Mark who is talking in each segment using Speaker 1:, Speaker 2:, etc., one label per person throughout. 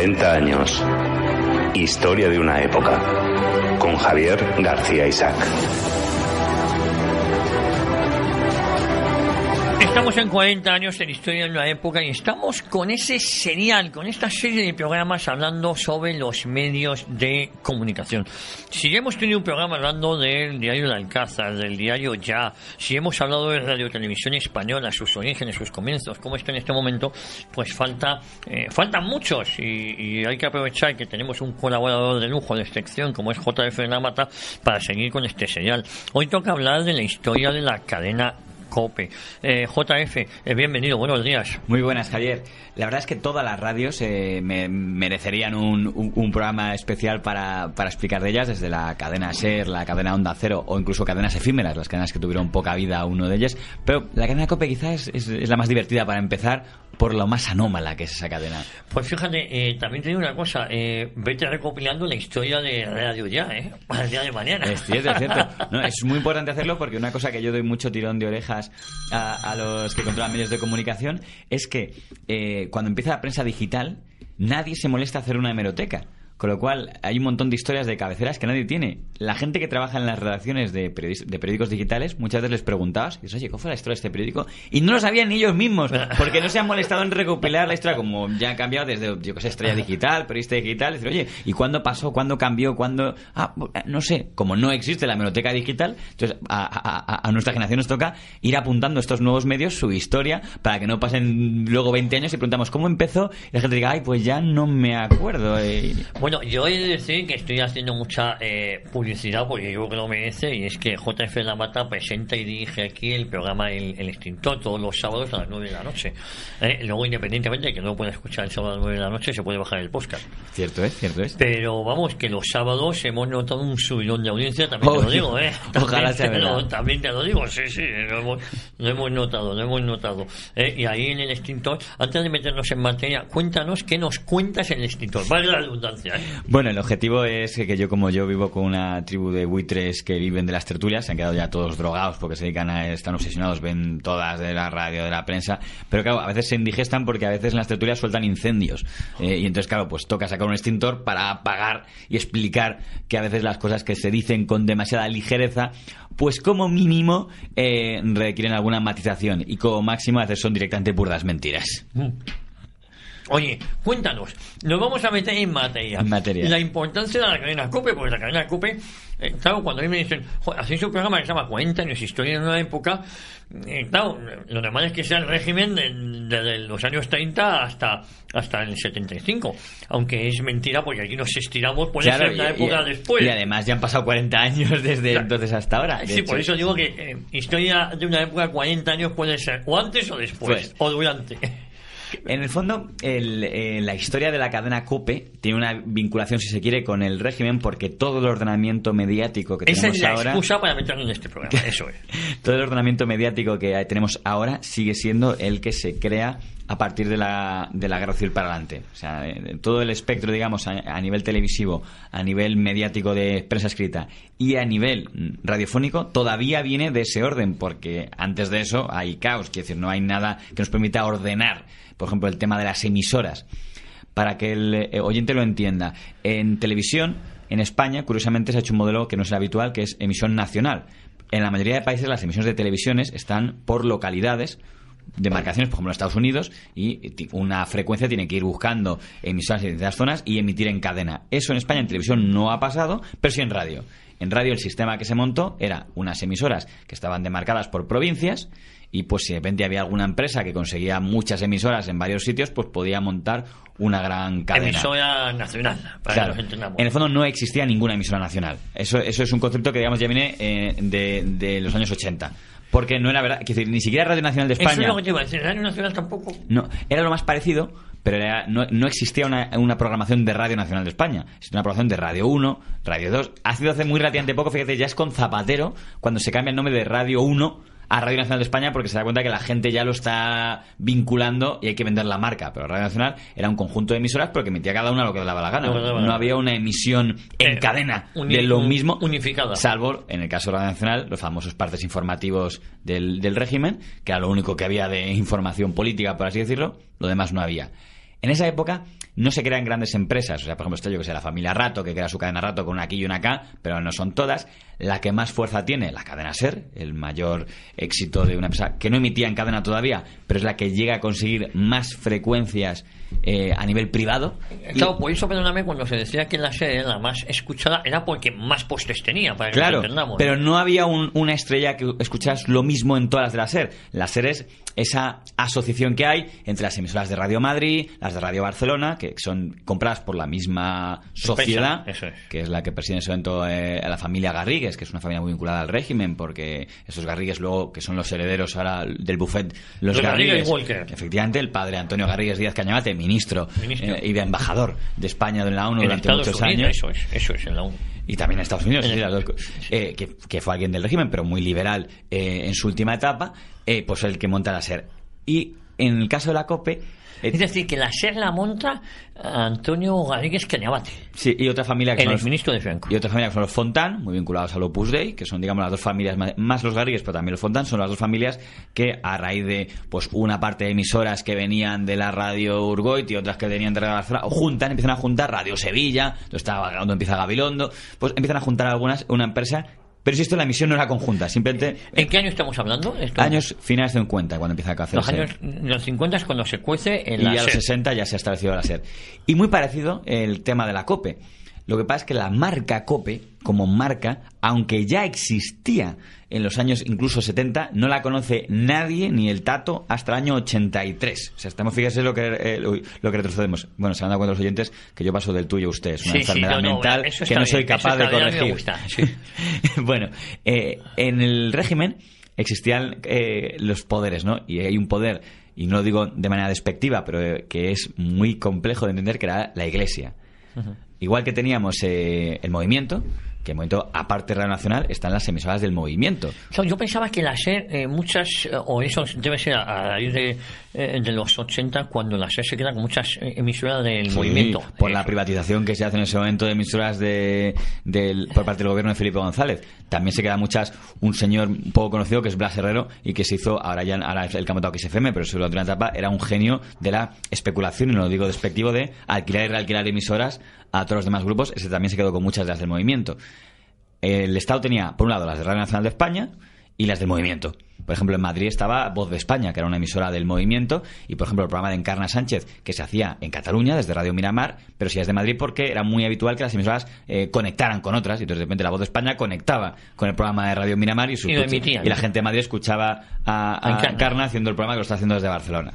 Speaker 1: 40 años. Historia de una época. Con Javier García Isaac.
Speaker 2: Estamos en 40 años en Historia de una Época y estamos con ese serial, con esta serie de programas hablando sobre los medios de comunicación. Si hemos tenido un programa hablando del diario de Alcázar, del diario Ya, si hemos hablado de Radio Televisión Española, sus orígenes, sus comienzos, como está en este momento, pues falta, eh, faltan muchos y, hay que aprovechar que tenemos un colaborador de lujo de excepción como es JF Námata, para seguir con este serial. Hoy toca hablar de la historia de la cadena COPE. Eh, JF,
Speaker 1: eh, bienvenido, buenos días. Muy buenas, Javier. La verdad es que todas las radios eh, me, merecerían un, programa especial para, para, explicar de ellas, desde la cadena SER, la cadena Onda Cero o incluso cadenas efímeras, las cadenas que tuvieron poca vida uno de ellas. Pero la cadena COPE quizás es, la más divertida para empezar por lo más anómala que es esa cadena.
Speaker 2: Pues fíjate, también te digo una cosa, vete recopilando la historia de Radio Ya, Para el día de mañana. Es cierto, es cierto.
Speaker 1: es muy importante hacerlo porque una cosa que yo doy mucho tirón de oreja a, los que controlan medios de comunicación, es que eh, cuando empieza la prensa digital, nadie se molesta hacer una hemeroteca. Con lo cual, hay un montón de historias de cabeceras que nadie tiene. La gente que trabaja en las redacciones de, periódicos digitales, muchas veces les preguntabas, dices, oye, ¿cómo fue la historia de este periódico? Y no lo sabían ellos mismos, porque no se han molestado en recopilar la historia, como ya han cambiado desde, yo que sé, estrella digital, periodista digital, y decir, oye, ¿y cuándo pasó? ¿Cuándo cambió? ¿Cuándo? Ah, pues, eh, no sé, como no existe la biblioteca digital, entonces a, nuestra generación nos toca ir apuntando estos nuevos medios su historia para que no pasen luego 20 años y preguntamos cómo empezó y la gente diga, ay, pues ya no me acuerdo. Eh".
Speaker 2: Bueno, yo he de decir que estoy haciendo mucha eh, publicidad porque yo creo que lo merece y es que JF La Mata presenta y dirige aquí el programa El, el Extintor todos los sábados a las 9 de la noche. Eh, luego, independientemente de que no pueda escuchar el sábado a las 9 de la noche, se puede bajar el podcast.
Speaker 1: Cierto es, ¿eh? cierto es.
Speaker 2: Pero vamos, que los sábados hemos notado un subidón de audiencia, también te lo digo, ¿eh? También ojalá sea verdad. también te lo digo, sí, sí, lo hemos, notado, lo hemos notado. y ahí en El Extintor, antes de meternos en materia, cuéntanos qué nos cuentas en El
Speaker 1: Extintor. Vale la
Speaker 2: redundancia,
Speaker 1: bueno, el objetivo es que yo, como yo vivo con una tribu de buitres que viven de las tertulias, se han quedado ya todos drogados porque se dedican a, están obsesionados, ven todas de la radio, de la prensa, pero claro, a veces se indigestan porque a veces en las tertulias sueltan incendios. Eh, y entonces, claro, pues toca sacar un extintor para apagar y explicar que a veces las cosas que se dicen con demasiada ligereza, pues como mínimo eh, requieren alguna matización y como máximo a son directamente puras mentiras.
Speaker 2: Mm. Oye, cuéntanos, nos vamos a meter en materia. En materia. La importancia de la cadena COPE, porque la cadena COPE, eh, claro, cuando a mí me dicen, hacéis un programa que se llama años historia de una época, eh, claro, lo normal es que sea el régimen desde los años 30 hasta, hasta el 75, aunque es mentira porque aquí nos
Speaker 1: estiramos Puede ser una época después. Y además ya han pasado 40 años desde entonces hasta ahora. Sí, por eso digo que
Speaker 2: eh, historia de una época 40 años puede ser o antes o después, pues. o durante.
Speaker 1: En el fondo, eh, la historia de la cadena CUPE tiene una vinculación, si se quiere, con el régimen, porque todo el ordenamiento mediático que tenemos es para en este programa, eso es. todo el ordenamiento mediático que tenemos ahora sigue siendo el que se crea a partir de la, de la para adelante. O sea, todo el espectro, digamos, a, nivel televisivo, a nivel mediático de prensa escrita y a nivel mm, radiofónico, todavía viene de ese orden, porque antes de eso hay caos, quiero decir, no hay nada que nos permita ordenar, por ejemplo, el tema de las emisoras. Para que el eh, oyente lo entienda, en televisión, en España, curiosamente, se ha hecho un modelo que no es el habitual, que es emisión nacional. En la mayoría de países las emisiones de televisiones están por localidades, demarcaciones, por ejemplo, en Estados Unidos, y una frecuencia tiene que ir buscando emisoras en distintas zonas y emitir en cadena. Eso en España en televisión no ha pasado, pero sí en radio. En radio el sistema que se montó era unas emisoras que estaban demarcadas por provincias y pues si de repente había alguna empresa que conseguía muchas emisoras en varios sitios, pues podía montar una gran cadena.
Speaker 2: Emisora nacional, para que En
Speaker 1: el fondo no existía ninguna emisora nacional. Eso, eso es un concepto que digamos ya viene eh, de, de los años 80. Porque no era verdad. Quiero decir, ni siquiera Radio Nacional de España. Eso es lo que
Speaker 2: iba a decir. Radio Nacional tampoco.
Speaker 1: No, era lo más parecido, pero no, existía una, programación de Radio Nacional de España. Existía una programación de Radio 1, Radio 2. Ha sido hace muy relativamente poco, fíjate, ya es con Zapatero, cuando se cambia el nombre de Radio 1 a Radio Nacional de España porque se da cuenta que la gente ya lo está vinculando y hay que vender la marca. Pero Radio Nacional era un conjunto de emisoras porque que emitía cada una lo que le daba la gana. No, había una emisión en eh, cadena de lo mismo. Unificada. Salvo, en el caso de Radio Nacional, los famosos partes informativos del, del régimen, que era lo único que había de información política, por así decirlo. Lo demás no había. En esa época no se crean grandes empresas. O sea, por ejemplo, está yo que sé, la familia Rato, que crea su cadena Rato con una aquí y una acá, pero no son todas. La que más fuerza tiene, la cadena Ser, el mayor éxito de una empresa que no emitía en cadena todavía, pero es la que llega a conseguir más frecuencias eh, a nivel privado. Claro,
Speaker 2: por eso, perdóname, cuando se decía que la Ser
Speaker 1: era la más escuchada, era porque más postes tenía, para que claro, Pero no había una estrella que escuchas lo mismo en todas las de la Ser. La Ser es esa asociación que hay entre las emisoras de Radio Madrid, las de Radio Barcelona, que son compradas por la misma sociedad, que es la que preside en ese eh, a la familia Garrigues, que es una familia muy vinculada al régimen, porque esos Garrigues luego, que son los herederos ahora del buffet, los, Garrigues, efectivamente, el padre Antonio Garrigues Díaz Cañamate, ministro, eh, y de embajador de España en la ONU durante muchos años. y también en Estados Unidos, eh, que, fue alguien del régimen, pero muy liberal en su última etapa, pues el que monta la SER. Y en el caso de la COPE, es decir, que la SER la monta Antonio Garrigues Cañabate. Sí, y otra familia que el ministro de Franco. Y otra familia que son los Fontán, muy vinculados a Opus Dei, que son, digamos, las dos familias, más, los Garrigues, pero también los Fontán, son las dos familias que, a raíz de pues una parte de emisoras que venían de la radio Urgoit y otras que venían de Radio juntan, empiezan a juntar Radio Sevilla, donde, estaba, donde empieza Gabilondo, pues empiezan a juntar algunas, una empresa pero si esto la misión no era conjunta, simplemente... ¿En qué año estamos hablando? Esto? Años finales de 50, cuando empieza a crecer. Los años
Speaker 2: los 50 es cuando se cuece el Y a los
Speaker 1: 60 ya se ha establecido la sed Y muy parecido el tema de la COPE. Lo que pasa es que la marca Cope, como marca, aunque ya existía en los años incluso 70, no la conoce nadie, ni el Tato, hasta el año 83. O sea, estamos, fíjese lo que, eh, lo que retrocedemos. Bueno, se han dado cuenta los oyentes que yo paso del tuyo a usted. Es una enfermedad mental que no soy capaz de corregir. bueno, eh, en el régimen existían eh, los poderes, ¿no? Y hay un poder, y no lo digo de manera despectiva, pero que es muy complejo de entender, que era la Iglesia igual que teníamos eh, el movimiento, que el momento, aparte de Radio Nacional, están las emisoras del movimiento. Yo, pensaba que la SER, eh, muchas, o eso debe ser a,
Speaker 2: raíz de, eh, los 80, cuando la SER se queda con muchas emisoras del movimiento. Por
Speaker 1: la privatización que se hace en ese momento de emisoras de, por parte del gobierno de Felipe González. También se quedan muchas, un señor poco conocido que es Blas Herrero y que se hizo, ahora ya ahora el campeonato que se FM, pero última otra etapa era un genio de la especulación, y no lo digo despectivo, de alquilar y realquilar emisoras a todos los demás grupos, ese también se quedó con muchas de las del movimiento. El Estado tenía, por un lado, las de Radio Nacional de España y las del movimiento. Por ejemplo, en Madrid estaba Voz de España, que era una emisora del movimiento, y por ejemplo, el programa de Encarna Sánchez, que se hacía en Cataluña, desde Radio Miramar, pero si es de Madrid, porque era muy habitual que las emisoras eh, conectaran con otras, y entonces de repente la Voz de España conectaba con el programa de Radio Miramar y, su y, la gente de Madrid escuchaba a, Encarna. haciendo el programa que lo está haciendo desde Barcelona.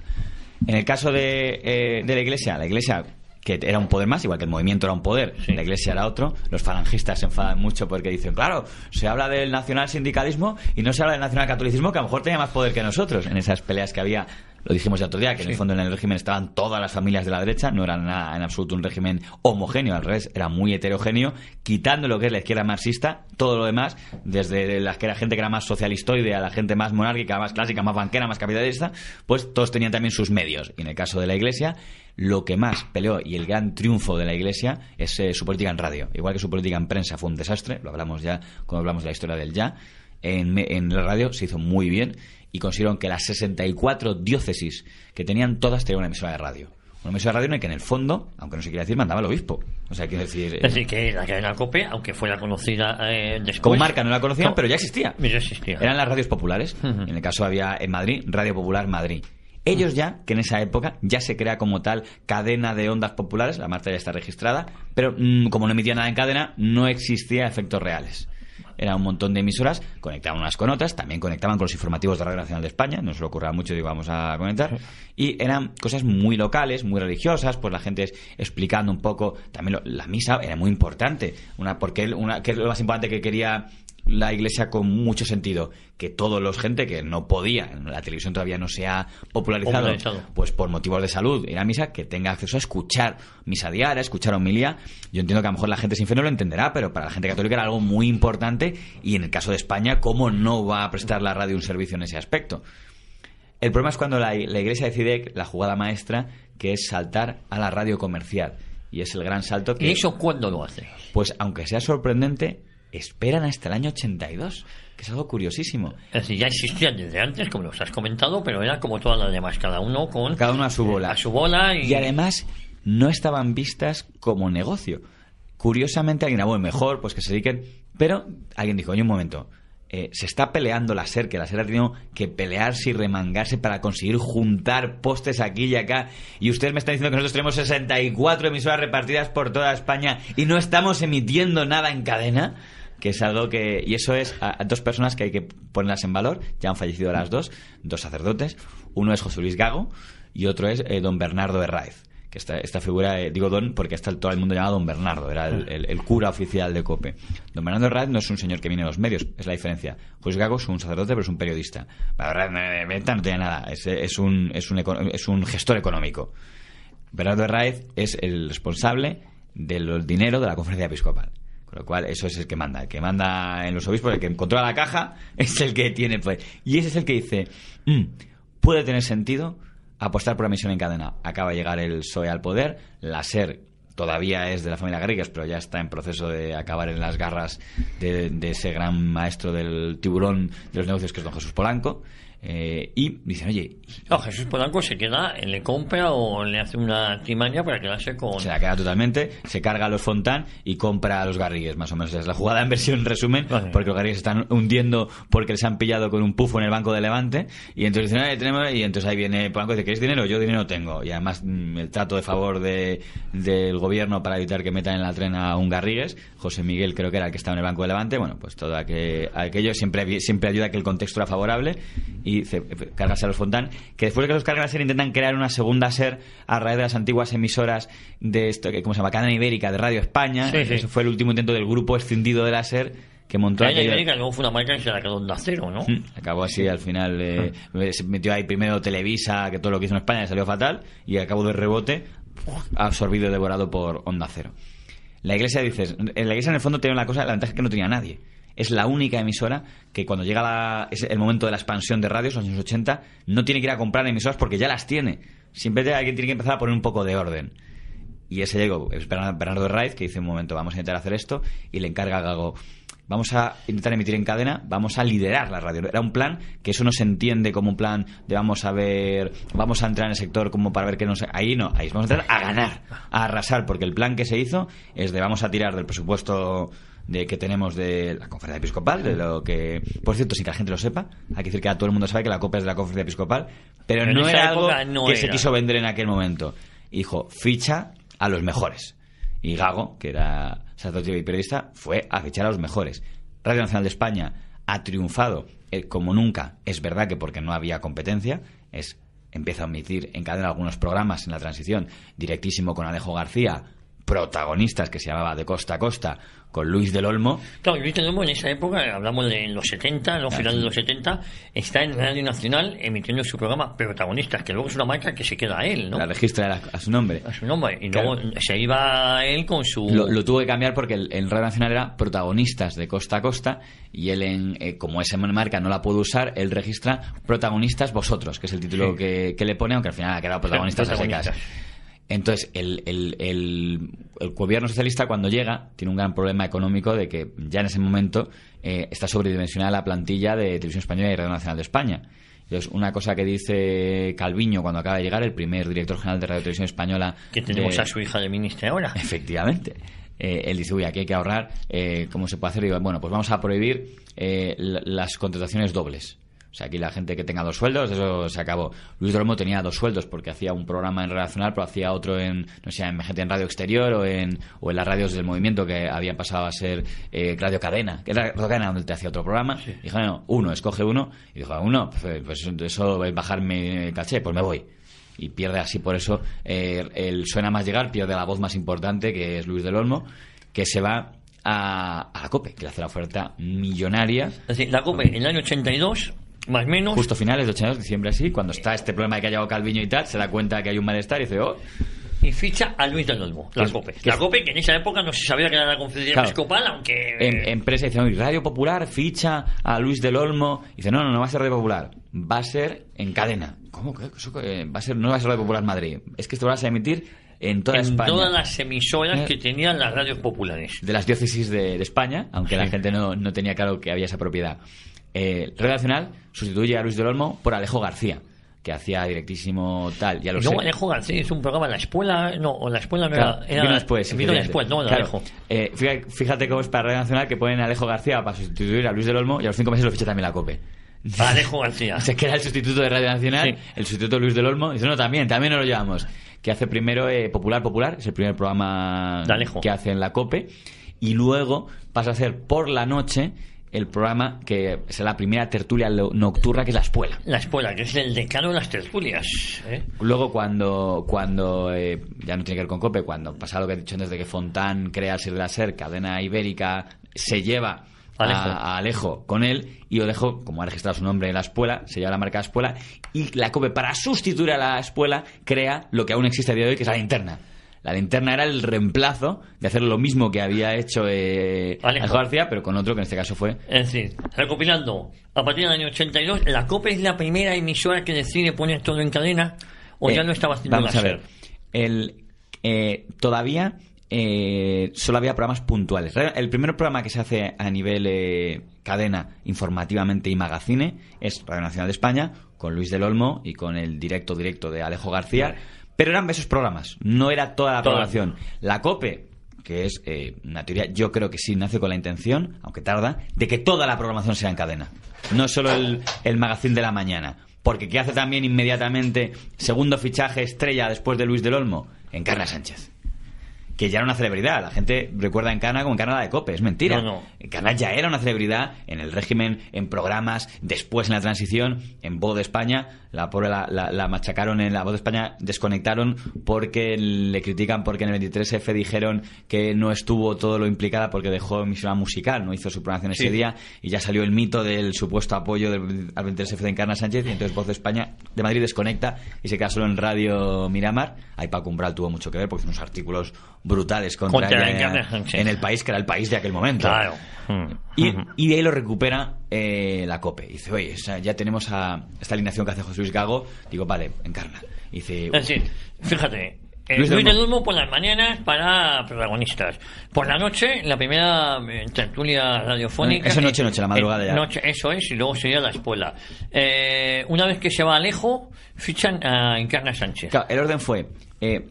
Speaker 1: En el caso de, eh, de la Iglesia, la Iglesia que era un poder más, igual que el movimiento era un poder, la iglesia era otro. Los falangistas se enfadan mucho porque dicen, claro, se habla del nacional sindicalismo y no se habla del nacional catolicismo, que a lo mejor tenía más poder que nosotros en esas peleas que había. Lo dijimos el otro día, que en el fondo en el régimen estaban todas las familias de la derecha, no era nada en absoluto un régimen homogéneo, al revés, era muy heterogéneo, quitando lo que es la izquierda marxista, todo lo demás, desde la que era gente que era más socialistoide a la gente más monárquica, más clásica, más banquera, más capitalista, pues todos tenían también sus medios. Y en el caso de la iglesia, lo que más peleó y el gran triunfo de la Iglesia es eh, su política en radio. Igual que su política en prensa fue un desastre, lo hablamos ya cuando hablamos de la historia del ya, en, en la radio se hizo muy bien y consiguieron que las 64 diócesis que tenían todas tenían una emisora de radio una emisora de radio en la que en el fondo, aunque no se quiera decir, mandaba el obispo. O sea, quiero decir... Es eh, decir,
Speaker 2: que la cadena COPE, aunque fuera conocida eh, Como marca no la conocían, pero ya existía.
Speaker 1: Eran las radios populares. En el caso había en Madrid, Radio Popular Madrid. Ellos ya, que en esa época ya se crea como tal cadena de ondas populares, la Marta ya está registrada, pero mm, como no emitía nada en cadena, no existía efectos reales era un montón de emisoras, conectaban unas con otras, también conectaban con los informativos de Radio Nacional de España, nos lo ocurra mucho, y vamos a comentar. y eran cosas muy locales, muy religiosas, pues la gente explicando un poco, también la misa era muy importante, una porque una, que es lo más importante que quería la iglesia con mucho sentido. Que todos los gente que no podía, la televisión todavía no se ha popularizado, pues por motivos de salud, ir a misa, que tenga acceso a escuchar misa diaria, escuchar homilía. Yo entiendo que a lo mejor la gente sin fe no lo entenderá, pero para la gente católica era algo muy importante y en el caso de España, ¿cómo no va a prestar la radio un servicio en ese aspecto? El problema es cuando la, la iglesia decide la jugada maestra, que es saltar a la radio comercial. Y es el gran salto que... ¿Y eso cuándo lo hace? Pues aunque sea sorprendente, esperan hasta el año 82, que es algo curiosísimo. Es decir, ya existían desde antes, como nos has comentado,
Speaker 2: pero era como todas
Speaker 1: las demás, cada uno con... Cada uno a su eh, bola. A su bola y... además no estaban vistas como negocio. Curiosamente alguien, habló ah, bueno, mejor, pues que se dediquen... Pero alguien dijo, oye, un momento, eh, se está peleando la SER, que la SER ha tenido que pelearse y remangarse para conseguir juntar postes aquí y acá. Y ustedes me están diciendo que nosotros tenemos 64 emisoras repartidas por toda España y no estamos emitiendo nada en cadena que es algo que... Y eso es dos personas que hay que ponerlas en valor, ya han fallecido las dos, dos sacerdotes, uno es José Luis Gago y otro es eh, don Bernardo Herraiz. que Esta, esta figura, eh, digo don porque está todo el mundo llamado don Bernardo, era el, cura oficial de COPE. Don Bernardo Herraez no es un señor que viene de los medios, es la diferencia. José Gago es un sacerdote, pero es un periodista. Bernardo no, no tiene nada, es, es, un, es, un, es un gestor económico. Bernardo Herraiz es el responsable del dinero de la conferencia episcopal. Con lo cual, eso es el que manda. El que manda en los obispos, el que controla la caja, es el que tiene poder. Y ese es el que dice, mm, puede tener sentido apostar por la misión en cadena. Acaba de llegar el PSOE al poder, la SER todavía es de la familia Garrigues pero ya está en proceso de acabar en las garras de, de ese gran maestro del tiburón de los negocios que es don Jesús Polanco. Eh, y dicen, oye.
Speaker 2: No, Jesús Polanco se queda, le compra o le hace una timaña
Speaker 1: para quedarse con. Se la queda totalmente, se carga a los Fontán y compra a los Garrigues, más o menos. Es la jugada en versión resumen, porque los Garrigues están hundiendo porque les han pillado con un pufo en el banco de Levante. Y entonces dicen, tenemos. Y entonces ahí viene Polanco y dice, ¿queréis dinero? Yo dinero tengo. Y además mm, el trato de favor de, del gobierno para evitar que metan en la trena a un Garrigues. José Miguel creo que era el que estaba en el banco de Levante. Bueno, pues todo aquello siempre, siempre ayuda a que el contexto era favorable. Y cargarse cargas a los Fontán, que después de que los cargas a SER intentan crear una segunda SER a raíz de las antiguas emisoras de esto, que como se llama, Cadena Ibérica de Radio España. Eso fue el último intento del grupo extendido de la SER que montó la Ibérica
Speaker 2: luego fue una marca que se la quedó Onda cero,
Speaker 1: mm, Acabó así al final. Eh, se metió ahí primero Televisa, que todo lo que hizo en España salió fatal, y al cabo de rebote, absorbido y devorado por Onda Cero. La iglesia, dices, en la iglesia en el fondo tenía una cosa, la ventaja es que no tenía nadie es la única emisora que cuando llega el momento de la expansión de radios, los años 80, no tiene que ir a comprar emisoras porque ya las tiene. Simplemente alguien tiene que empezar a poner un poco de orden. Y ese llegó, es Bernardo Raiz, que dice un momento, vamos a intentar hacer esto, y le encarga a Gago, vamos a intentar emitir en cadena, vamos a liderar la radio. Era un plan que eso no se entiende como un plan de vamos a ver, vamos a entrar en el sector como para ver que no Ahí no, ahí vamos a entrar a ganar, a arrasar, porque el plan que se hizo es de vamos a tirar del presupuesto de que tenemos de la conferencia episcopal, de lo que, por cierto, sin que la gente lo sepa, hay que decir que todo el mundo sabe que la copa es de la conferencia episcopal, pero, no era algo que se quiso vender en aquel momento. Dijo, ficha a los mejores. Y Gago, que era sacerdote y periodista, fue a fichar a los mejores. Radio Nacional de España ha triunfado eh, como nunca. Es verdad que porque no había competencia, es empieza a omitir en cadena algunos programas en la transición, directísimo con Alejo García, protagonistas que se llamaba De Costa a Costa, con Luis del Olmo. Claro, Luis del Olmo en esa época,
Speaker 2: hablamos de los 70, los finales de los 70, está en Radio Nacional emitiendo su programa Protagonistas, que luego es una marca que se queda a él, ¿no? La
Speaker 1: registra a, su nombre. A su nombre, y luego se iba él con su... Lo, tuvo que cambiar porque en Radio Nacional era Protagonistas de Costa a Costa, y él, eh, como esa marca no la pudo usar, él registra Protagonistas Vosotros, que es el título que, le pone, aunque al final ha quedado Protagonistas, protagonistas. a secas. Entonces, el, el, el, gobierno socialista cuando llega tiene un gran problema económico de que ya en ese momento eh, está sobredimensionada la plantilla de Televisión Española y Radio Nacional de España. Entonces, una cosa que dice Calviño cuando acaba de llegar, el primer director general de Radio Televisión Española... Que tenemos a su hija de ministra ahora. Efectivamente. Eh, él dice, uy, aquí hay que ahorrar, eh, ¿cómo se puede hacer? bueno, pues vamos a prohibir las contrataciones dobles o sea, aquí la gente que tenga dos sueldos, eso se acabó. Luis Olmo tenía dos sueldos porque hacía un programa en Relacional, pero hacía otro en, no sé, en, en Radio Exterior o en, o en las radios del movimiento que había pasado a ser eh, Radio Cadena, que era Radio Cadena donde te hacía otro programa. dijo, bueno, uno, escoge uno. Y dijo, ah, uno, pues, eh, pues, eso es bajarme el caché, pues me voy y pierde así por eso eh, el suena más llegar, pierde la voz más importante que es Luis del Olmo, que se va a, a la COPE, que le hace la oferta millonaria. Es decir, la COPE en el año 82 más menos. Justo finales de 82, diciembre así, cuando está este problema de que ha llegado Calviño y tal, se da cuenta que hay un malestar y dice, oh. Y ficha a Luis del Olmo, la COPE. La COPE
Speaker 2: que en esa época no se sabía que era la Confederación Episcopal, aunque... En, eh,
Speaker 1: em, empresa dice, Radio Popular ficha a Luis del Olmo. Y dice, no, no, no va a ser Radio Popular, va a ser en cadena. ¿Cómo? que eh, va a ser, no va a ser Radio Popular Madrid. Es que esto va a emitir en toda en todas
Speaker 2: las emisoras eh. que tenían las radios populares. De
Speaker 1: las diócesis de, España, aunque la gente no, no tenía claro que había esa propiedad eh, Nacional sustituye a Luis del Olmo por Alejo García que hacía directísimo tal, ya no, Alejo
Speaker 2: García es un programa en la escuela, no, o la escuela no era, Vino después.
Speaker 1: Eh, fíjate cómo es para Radio Nacional que ponen a Alejo García para sustituir a Luis del Olmo y a los cinco meses lo ficha también la COPE. Alejo García. que era el sustituto de Radio Nacional, el sustituto de Luis del Olmo, y dice, no, también, también nos lo llevamos. Que hace primero eh, Popular Popular, es el primer programa que hace en la COPE, y luego pasa a hacer Por la Noche, el programa que es la primera tertulia nocturna que es la espuela
Speaker 2: La espuela que es el decano de las tertulias. ¿eh?
Speaker 1: Luego cuando, cuando eh, ya no tiene que ver con COPE, cuando pasa lo que he dicho antes de que Fontán crea el de la Ser, cadena ibérica, se lleva Alejo. A, Alejo con él y Alejo, como ha registrado su nombre en la espuela se lleva la marca espuela y la COPE para sustituir a la espuela crea lo que aún existe a día de hoy, que es la interna la linterna era el reemplazo de hacer lo mismo que había hecho eh, Alejo. García, pero con otro que en este caso fue. Es decir,
Speaker 2: recopilando, a partir del año 82, la Copa es la primera emisora que decide poner todo en
Speaker 1: cadena o ya eh, no estaba haciendo Vamos El, eh, todavía eh, solo había programas puntuales. El primer programa que se hace a nivel cadena informativamente y magazine es Radio Nacional de España, con Luis del Olmo y con el directo directo de Alejo García. Pero eran esos programas, no era toda la programación. La COPE, que es eh, una teoría, yo creo que sí nace con la intención, aunque tarda, de que toda la programación sea en cadena. No solo el, magazine de la mañana. Porque ¿qué hace también inmediatamente segundo fichaje estrella después de Luis del Olmo? Encarna Sánchez. Que ya era una celebridad. La gente recuerda a Encarna como Encarna la de Cope. Es mentira. No, ya era una celebridad en el régimen, en programas, después en la transición, en Voz de España. La pobre la, machacaron en la voz de España, desconectaron porque le critican porque en el 23F dijeron que no estuvo todo lo implicada porque dejó emisión musical, no hizo su programación ese día y ya salió el mito del supuesto apoyo del, al 23F de Encarna Sánchez y entonces Voz de España de Madrid desconecta y se queda solo en Radio Miramar. Ahí Paco Umbral tuvo mucho que ver porque hizo unos artículos brutales contra, en el país que era el país de aquel momento. Claro. Hmm. Y, de ahí lo recupera eh, la COPE. dice, oye, ya tenemos a esta alineación que hace José Luis Gago. Digo, vale, encarna. Y dice,
Speaker 2: fíjate, el eh, Luis, del Olmo por las mañanas para protagonistas. Por la noche, la primera eh, tertulia radiofónica. Esa eh, noche, noche, la madrugada ya. Noche, eso es, y luego sería la escuela. una vez que se va Alejo, fichan
Speaker 1: a Encarna Sánchez. Claro, el orden fue.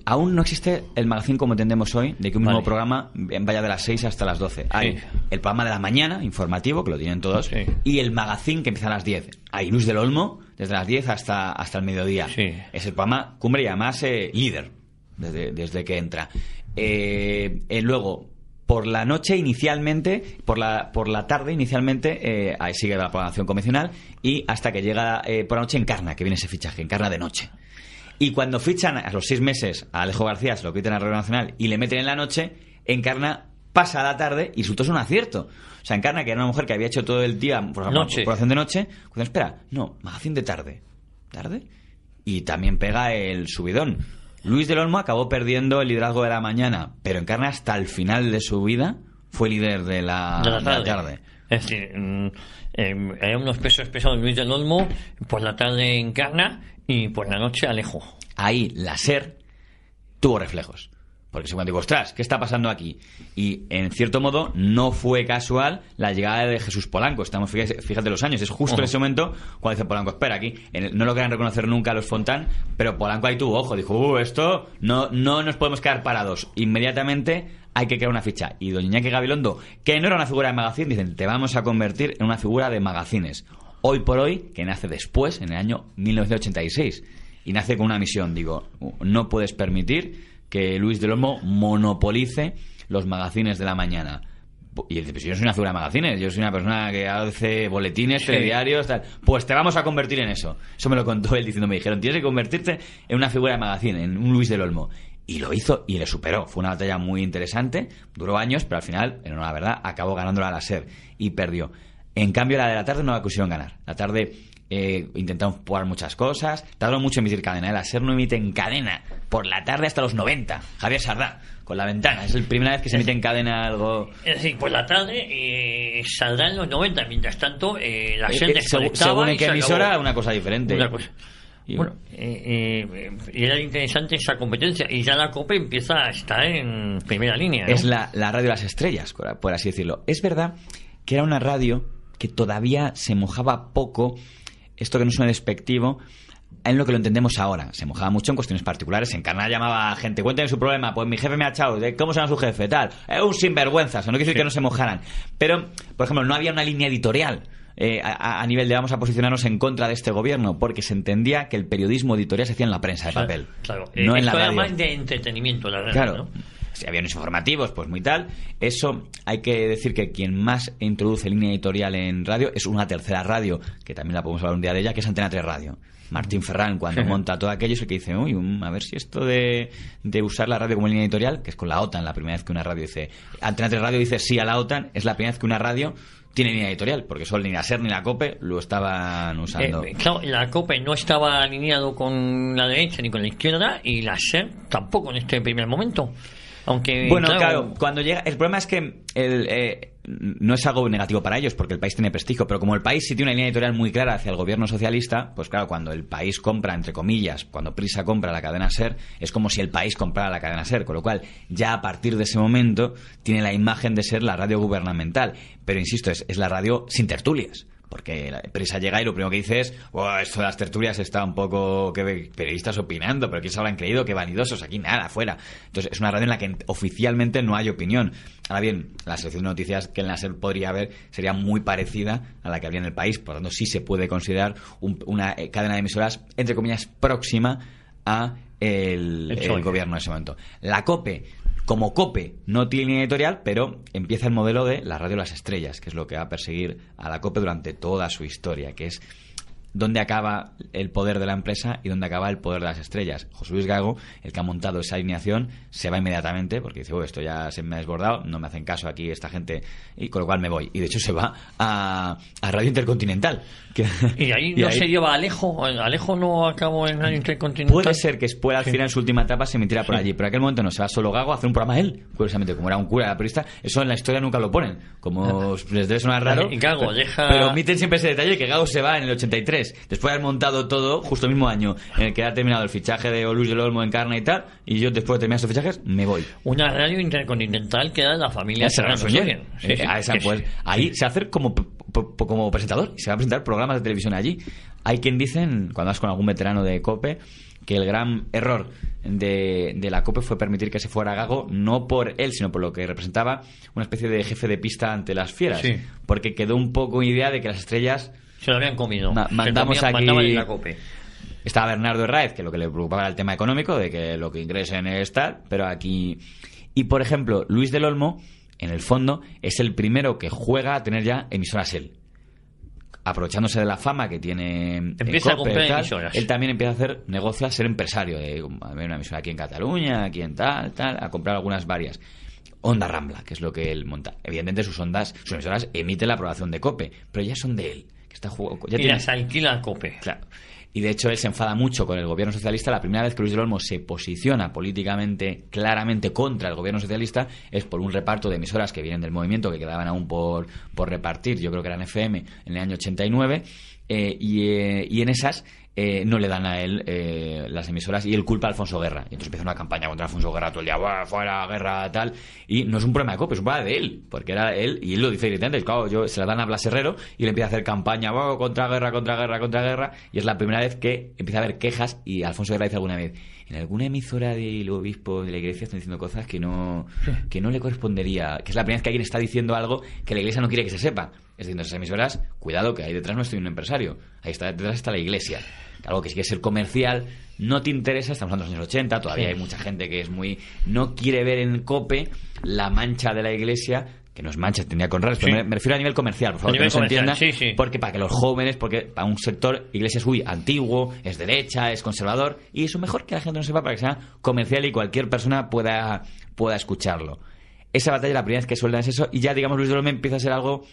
Speaker 1: aún no existe el magazine como entendemos hoy, de que un nuevo programa vaya de las 6 hasta las 12. Hay el programa de la mañana, informativo, que lo tienen todos, y el magazine que empieza a las 10. Hay Luz del Olmo, desde las 10 hasta, hasta el mediodía. Es el programa cumbre y además líder desde, desde que entra. Eh, eh, luego, por la noche inicialmente, por la, por la tarde inicialmente, eh, ahí sigue la programación convencional y hasta que llega eh, por la noche encarna, que viene ese fichaje, encarna de noche. Y cuando fichan a los seis meses a Alejo García, se lo quitan a Radio Nacional y le meten en la noche, encarna pasa la tarde y resultó es un acierto. O sea, encarna que era una mujer que había hecho todo el día por pues, noche. Por, de noche. espera, no, magazine de tarde. ¿Tarde? Y también pega el subidón. Luis del Olmo acabó perdiendo el liderazgo de la mañana, pero Encarna hasta el final de su vida fue líder de la, tarde. Es decir, mm,
Speaker 2: eh, unos pesos pesados Luis del Olmo, por la tarde Encarna y por la
Speaker 1: noche Alejo. Ahí la SER tuvo reflejos. Porque cuando digo, ostras, ¿qué está pasando aquí? Y en cierto modo no fue casual la llegada de Jesús Polanco. Estamos, fíjate, los años, es justo en ese momento cuando dice Polanco, espera aquí. no lo querían reconocer nunca a los Fontán, pero Polanco ahí tuvo ojo, dijo, uh, esto no, no nos podemos quedar parados. Inmediatamente hay que crear una ficha. Y doña Iñaki Gabilondo, que no era una figura de magazine, dicen, te vamos a convertir en una figura de magazines. Hoy por hoy, que nace después, en el año 1986. Y nace con una misión, digo, no puedes permitir que Luis del Olmo monopolice los magazines de la mañana. Y él dice, pues yo no soy una figura de magazines, yo soy una persona que hace boletines, telediarios, tal. Pues te vamos a convertir en eso. Eso me lo contó él diciendo, me dijeron, tienes que convertirte en una figura de magazine, en un Luis del Olmo. Y lo hizo y le superó. Fue una batalla muy interesante, duró años, pero al final, en una verdad, acabó ganándola a la SER y perdió. En cambio, la de la tarde no la ganar. La tarde eh, intentaron jugar muchas cosas. Tardaron mucho emitir cadena. El ¿eh? hacer no emite en cadena por la tarde hasta los 90. Javier Sardá, con la ventana. Es la primera vez que se emite en cadena algo.
Speaker 2: Es decir, por la tarde eh, saldrá en los 90. Mientras tanto, eh, la eh, gente se Según en qué emisora, una cosa
Speaker 1: diferente. bueno,
Speaker 2: era interesante esa competencia. Y ya la COPE empieza a estar en primera
Speaker 1: línea. Es la, la, radio de las estrellas, por así decirlo. Es verdad que era una radio que todavía se mojaba poco esto que no es un despectivo, en lo que lo entendemos ahora. Se mojaba mucho en cuestiones particulares. En canal llamaba a gente, cuéntenme su problema. Pues mi jefe me ha echado. ¿Cómo se llama su jefe? Tal. Es un sinvergüenza. O no quiere decir que no se mojaran. Pero, por ejemplo, no había una línea editorial. Eh, a, nivel de vamos a posicionarnos en contra de este gobierno, porque se entendía que el periodismo editorial se hacía en la prensa de papel. Claro, no eh, más
Speaker 2: de entretenimiento, la verdad. Claro
Speaker 1: si aviones informativos, pues muy tal. Eso hay que decir que quien más introduce línea editorial en radio es una tercera radio, que también la podemos hablar un día de ella, que es Antena 3 Radio. Martín Ferrán, cuando monta todo aquello, es el que dice, uy, a ver si esto de, de, usar la radio como línea editorial, que es con la OTAN, la primera vez que una radio dice, Antena 3 Radio dice sí a la OTAN, es la primera vez que una radio tiene línea editorial, porque solo ni la SER ni la COPE lo estaban usando.
Speaker 2: claro, eh, la COPE no estaba alineado con la derecha ni con la izquierda, y la SER tampoco en este primer momento. Aunque, bueno, claro,
Speaker 1: cuando llega. El problema es que eh, no es algo negativo para ellos, porque el país tiene prestigio, pero como el país sí tiene una línea editorial muy clara hacia el gobierno socialista, pues claro, cuando el país compra, entre comillas, cuando Prisa compra la cadena Ser, es como si el país comprara la cadena Ser, con lo cual ya a partir de ese momento tiene la imagen de ser la radio gubernamental. Pero insisto, es la radio sin tertulias. Porque la empresa llega y lo primero que dice es, esto de las tertulias está un poco que periodistas opinando, pero ¿quién se habrán creído? que vanidosos, aquí nada, fuera. Entonces es una radio en la que oficialmente no hay opinión. Ahora bien, la sección de noticias que en la SER podría haber sería muy parecida a la que habría en el país, por lo tanto sí se puede considerar una eh, cadena de emisoras, entre comillas, próxima a el, gobierno en ese momento. La COPE como COPE no tiene editorial, pero empieza el modelo de la radio de las estrellas, que es lo que va a perseguir a la COPE durante toda su historia, que es donde acaba el poder de la empresa y dónde acaba el poder de las estrellas. José Luis Gago, el que ha montado esa alineación, se va inmediatamente porque dice, oh, esto ya se me ha desbordado, no me hacen caso aquí esta gente, y con lo cual me voy. Y de hecho se va a, Radio Intercontinental. y ahí no se
Speaker 2: lleva Alejo, Alejo no acabó en Radio Intercontinental.
Speaker 1: Puede ser que después al final en su última etapa se metiera por allí, pero en aquel momento no, se va solo Gago a hacer un programa él, curiosamente, como era un cura, la periodista, eso en la historia nunca lo ponen, como ah. les debe sonar raro. pero, pero omiten siempre ese detalle que Gago se va en el 83 después de haber montado todo, justo el mismo año en el que ha terminado el fichaje de Luis del Olmo en carne y tal, y yo después de terminar esos fichajes, me voy. Una radio
Speaker 2: intercontinental que da la familia eh, a esa, ahí
Speaker 1: se hace como, como presentador, se va a presentar programas de televisión allí. Hay quien dicen, cuando vas con algún veterano de COPE, que el gran error de, la COPE fue permitir que se fuera Gago, no por él, sino por lo que representaba una especie de jefe de pista ante las fieras. Porque quedó un poco idea de que las estrellas se lo habían comido. mandamos aquí... COPE. Está Bernardo Herráez, que lo que le preocupaba era el tema económico, de que lo que ingresen es tal, pero aquí... Y, por ejemplo, Luis del Olmo, en el fondo, es el primero que juega a tener ya emisoras él. Aprovechándose de la fama que tiene... Empieza a comprar emisoras. Él también empieza a hacer negocios, a ser empresario. De, una emisora aquí en Cataluña, aquí en tal, tal, a comprar algunas varias. Onda Rambla, que es lo que él monta. Evidentemente sus ondas, sus emisoras emiten la aprobación de COPE, pero ya son de él ya y Y de hecho él se enfada mucho con el gobierno socialista. La primera vez que Luis del Olmo se posiciona políticamente claramente contra el gobierno socialista es por un reparto de emisoras que vienen del movimiento, que quedaban aún por, por repartir, yo creo que eran FM en el año 89. y, eh, eh, y en esas eh, no le dan a él eh, las emisoras y él culpa a Alfonso Guerra. Y entonces empieza una campaña contra Alfonso Guerra todo el día, fuera, guerra, tal. Y no es un problema de copio es un problema de él, porque era él, y él lo dice directamente, yo, se la dan a Blas Herrero y le empieza a hacer campaña, contra guerra, contra guerra, contra guerra. Y es la primera vez que empieza a haber quejas y Alfonso Guerra dice alguna vez, en alguna emisora del obispo de la iglesia están diciendo cosas que no, que no le correspondería, que es la primera vez que alguien está diciendo algo que la iglesia no quiere que se sepa. Es decir, en esas emisoras, cuidado que ahí detrás no estoy un empresario, ahí está, detrás está la iglesia algo que si que ser comercial, no te interesa, estamos hablando de los años 80, todavía hay mucha gente que es muy... no quiere ver en COPE la mancha de la iglesia que no es mancha, tenía con raras, pero me, refiero a nivel comercial, por favor, que se entienda, porque para que los jóvenes, porque para un sector, iglesia es muy antiguo, es derecha, es conservador, y es mejor que la gente no sepa para que sea comercial y cualquier persona pueda, pueda escucharlo. Esa batalla la primera vez que suelta es eso, y ya digamos Luis Dolomé empieza a ser algo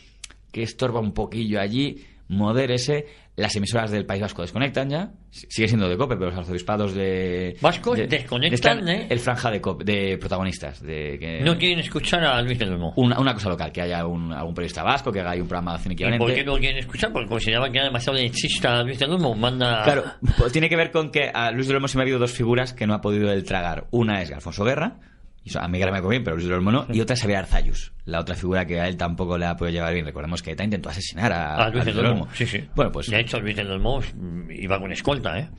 Speaker 1: que estorba un poquillo allí, moder ese, Las emisoras del País Vasco desconectan ya. Sigue siendo de COPE, pero los arzobispados de. Vasco desconectan, ¿eh? El franja de COPE, de protagonistas. De, que, no quieren escuchar a Luis de Una, una cosa local, que haya algún periodista vasco, que haga ahí un programa de acción equivalente. ¿Y ¿Por qué no
Speaker 2: quieren escuchar? Porque consideraban que era demasiado lechista Luis Delmo. Claro,
Speaker 1: pues tiene que ver con que a Luis Lomo se me ha habido dos figuras que no ha podido él tragar. Una es Alfonso Guerra a mí que me bien, pero Luis Mono. Y otra sería Arzayus, la otra figura que a él tampoco le ha podido llevar bien. Recordemos que ETA intentó asesinar a, Luis, a Bueno, pues, de hecho, Luis del mm, iba con escolta, ¿eh?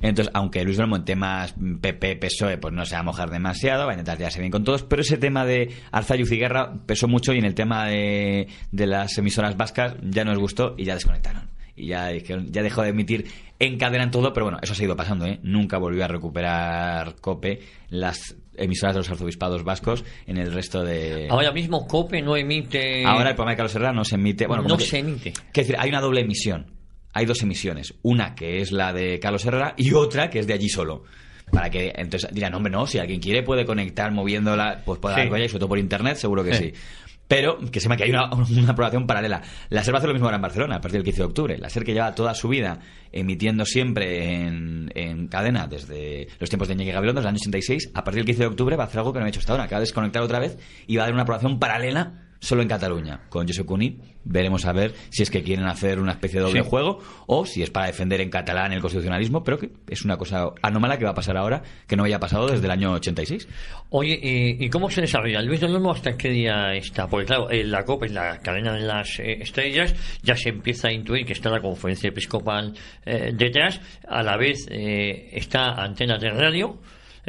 Speaker 1: Entonces, aunque Luis del en temas PP, PSOE, pues no se va a mojar demasiado, va a intentar llevarse bien con todos, pero ese tema de Arzayus y Guerra pesó mucho y en el tema de, de las emisoras vascas ya nos gustó y ya desconectaron y ya, dejó de emitir encadenan todo, pero bueno, eso ha seguido pasando, ¿eh? Nunca volvió a recuperar COPE las emisoras de los arzobispados vascos en el resto de... Ahora
Speaker 2: mismo COPE no emite... Ahora el
Speaker 1: programa de Carlos Herrera no se emite... Bueno, no se emite. Quiero decir, hay una doble emisión. Hay dos emisiones. Una que es la de Carlos Herrera y otra que es de allí solo. Para que, entonces dirán, hombre, no, si alguien quiere puede conectar moviéndola, pues puede dar algo y sobre todo por internet, seguro que sí pero que se me que hay una, aprobación paralela. La SER va a hacer lo mismo ahora en Barcelona, a partir del 15 de octubre. La SER que lleva toda su vida emitiendo siempre en, cadena desde los tiempos de y Gabilondo, desde el año 86, a partir del 15 de octubre va a hacer algo que no ha hecho hasta ahora, acaba va desconectar otra vez y va a dar una aprobación paralela solo en Cataluña con Josep Cuní. Veremos a ver si es que quieren hacer una especie de doble juego o si es para defender en catalán el constitucionalismo, pero que es una cosa anómala que va a pasar ahora, que no haya pasado desde el año 86. Oye, ¿y, cómo se desarrolla? Luis
Speaker 2: Olmo hasta qué día está? Porque claro, en la COP, en la cadena de las eh, estrellas, ya se empieza a intuir que está la conferencia episcopal eh, detrás, a la vez eh, está antena de radio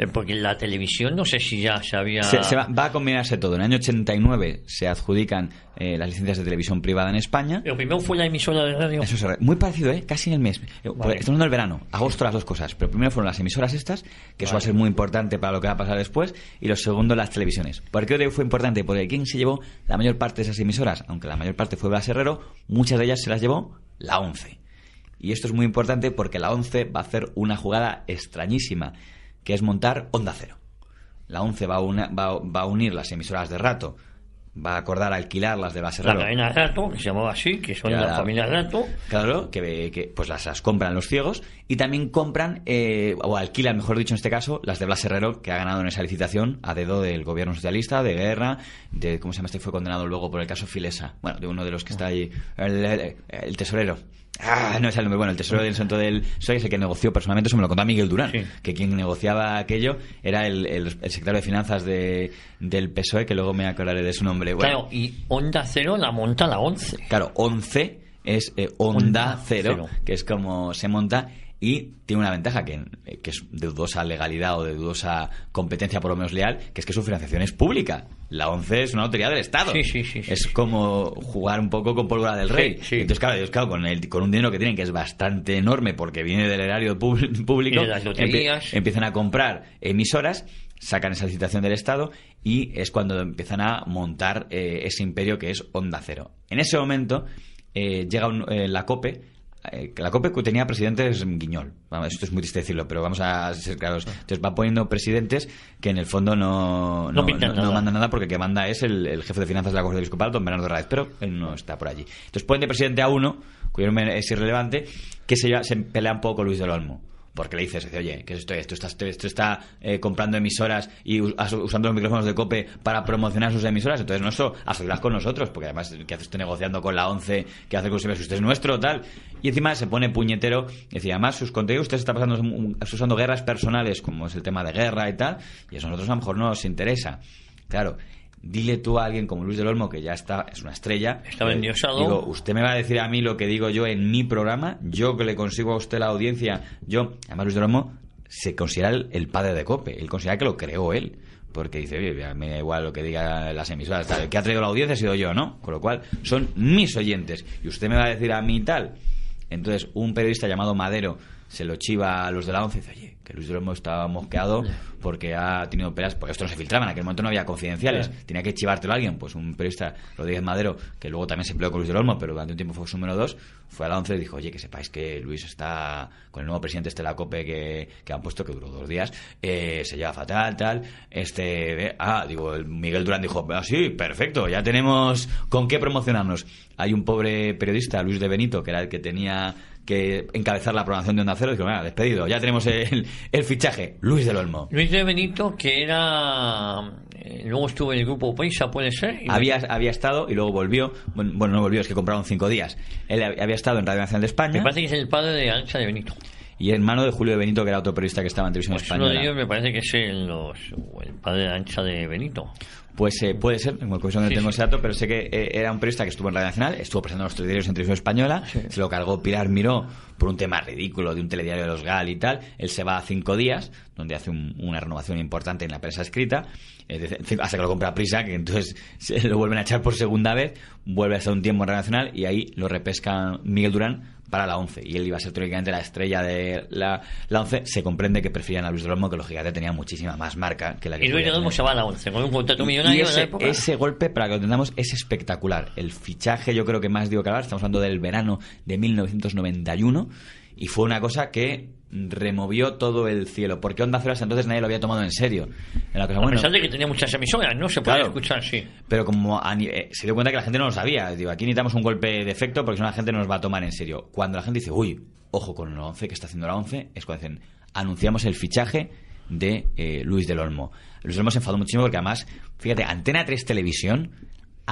Speaker 2: eh, porque la televisión no sé si ya se había... Se, va,
Speaker 1: a combinarse todo. En el año 89 se adjudican eh, las licencias de televisión privada en España. Lo primero fue la emisora de radio. muy parecido, ¿eh? casi en el mes. Eh, pues, estamos en el verano, agosto las dos cosas, pero primero fueron las emisoras estas, que eso va a ser muy importante para lo que va a pasar después, y lo segundo las televisiones. ¿Por qué fue importante? Porque quien se llevó la mayor parte de esas emisoras, aunque la mayor parte fue Blas Herrero, muchas de ellas se las llevó la 11. Y esto es muy importante porque la 11 va a hacer una jugada extrañísima que es montar Onda Cero. La 11 va a, va, a unir las emisoras de rato, va a acordar alquilar las de Herrero. La cadena Rato, que se llamaba así, que son claro, la familia Rato. Claro, que, pues las, compran los ciegos y también compran, eh, o alquilan, mejor dicho en este caso, las de Blas Herrero, que ha ganado en esa licitación a dedo del gobierno socialista, de guerra, de, ¿cómo se llama este? Fue condenado luego por el caso Filesa, bueno, de uno de los que ah. está ahí, el tesorero. Ah, no es el nombre. Bueno, el Tesoro del Santo del Soy es el que negoció personalmente, eso me lo contó Miguel Durán, que quien negociaba aquello era el, secretario de Finanzas de, del PSOE, que luego me acordaré de su nombre. claro, y Onda Cero la monta la 11. Claro, 11 es eh, onda, cero, que es como se monta y tiene una ventaja que, es de dudosa legalidad o de dudosa competencia por lo menos leal, que es que su financiación es pública. La ONCE es una autoridad del Estado. Sí, sí, sí, es como jugar un poco con pólvora del rey. Entonces, claro, claro con, el, con, un dinero que tienen que es bastante enorme porque viene del erario público, las loterías. empiezan a comprar emisoras sacan esa licitación del Estado y es cuando empiezan a montar eh, ese imperio que es Onda Cero. En ese momento eh, llega eh, la COPE, eh, la COPE tenía presidentes guiñol. Esto es muy triste decirlo, pero vamos a ser claros. Entonces va poniendo presidentes que en el fondo no, no, nada. manda nada porque el que manda es el, jefe de finanzas de la Corte Episcopal, don Bernardo Ráez pero él no está por allí. Entonces ponen de presidente a uno, cuyo nombre es irrelevante, que se, se pelea un poco Luis del Olmo. Porque le dices, oye, que es esto? Esto está, eh, comprando emisoras y usando los micrófonos de COPE para promocionar sus emisoras. Entonces, no eso, con nosotros, porque además, ¿qué haces usted negociando con la ONCE? ¿Qué hace con usted? Si usted es nuestro, tal. Y encima se pone puñetero. decía, además, sus contenidos, usted está pasando, mm, usando guerras personales, como es el tema de guerra y tal. Y eso a nosotros a lo mejor no nos interesa. Claro, dile tú a alguien como Luis del Olmo, que ya está, es una estrella. Está eh, endiosado. Digo, usted me va a decir a mí lo que digo yo en mi programa, yo que le consigo a usted la audiencia, yo, además Luis del Olmo se considera el, padre de Cope, él considera que lo creó él. Porque dice, me da igual lo que digan las emisoras, El que ha traído la audiencia ha sido yo, ¿no? Con lo cual, son mis oyentes. Y usted me va a decir a mí tal. Entonces, un periodista llamado Madero, se lo chiva a los de la once y dice, oye, que Luis Olmo estaba mosqueado porque ha tenido peleas, porque esto no se filtraba, en aquel momento no había confidenciales, tenía que chivártelo a alguien, pues un periodista, Rodríguez Madero, que luego también se empleó con Luis de Olmo, pero durante un tiempo fue su número dos, fue a la once y dijo, oye, que sepáis que Luis está con el nuevo presidente este de la COPE que, han puesto, que duró dos días, eh, se lleva fatal, tal, este, ah, digo, Miguel Durán dijo, ah, sí, perfecto, ya tenemos con qué promocionarnos. Hay un pobre periodista, Luis de Benito, que era el que tenía que encabezar la programación de Onda Cero. que venga, despedido, ya tenemos el, fichaje, Luis de Olmo. Luis de Benito, que era... Eh, luego estuvo en el grupo Paisa, puede ser. Había, había estado y luego volvió. Bueno, no volvió, es que compraron cinco días. Él había estado en Radio Nacional de España. Me parece que es el padre de Ancha de Benito y hermano de Julio de Benito, que era otro periodista que estaba en televisión pues Uno de ellos me parece que es el padre de Ancha de Benito. Pues, eh, puede ser, en cualquier no tengo ese dato, pero sé que eh, era un periodista que estuvo en Radio Nacional, estuvo presentando los telediarios en televisión española, se lo cargó Pilar Miró por un tema ridículo de un telediario de los GAL y tal, él se va a cinco días, donde hace una renovación importante en la prensa escrita, hasta que lo compra a prisa, que entonces lo vuelven a echar por segunda vez, vuelve a un tiempo en Radio Nacional y ahí lo repesca Miguel Durán para la 11 y él iba a ser teóricamente la estrella de la, la 11, se comprende que preferían a Luis Romo, que lógicamente tenía muchísima más marca que la que Y Luis se
Speaker 2: la 11 con un millonario. Ese, época. ese
Speaker 1: golpe, para que lo entendamos, es espectacular. El fichaje, yo creo que más digo que hablar, estamos hablando del verano de 1991 y fue una cosa que removió todo el cielo. Porque Onda Cero entonces nadie lo había tomado en serio. que
Speaker 2: tenía muchas emisoras, no se podía
Speaker 1: escuchar, Pero como eh, se dio cuenta que la gente no lo sabía. Digo, aquí necesitamos un golpe de efecto porque si no la gente no nos va a tomar en serio. Cuando la gente dice, uy, ojo con la 11 que está haciendo la 11, es cuando dicen, anunciamos el fichaje de eh, Luis del Olmo. Luis del Olmo se enfadó muchísimo porque además, fíjate, Antena 3 Televisión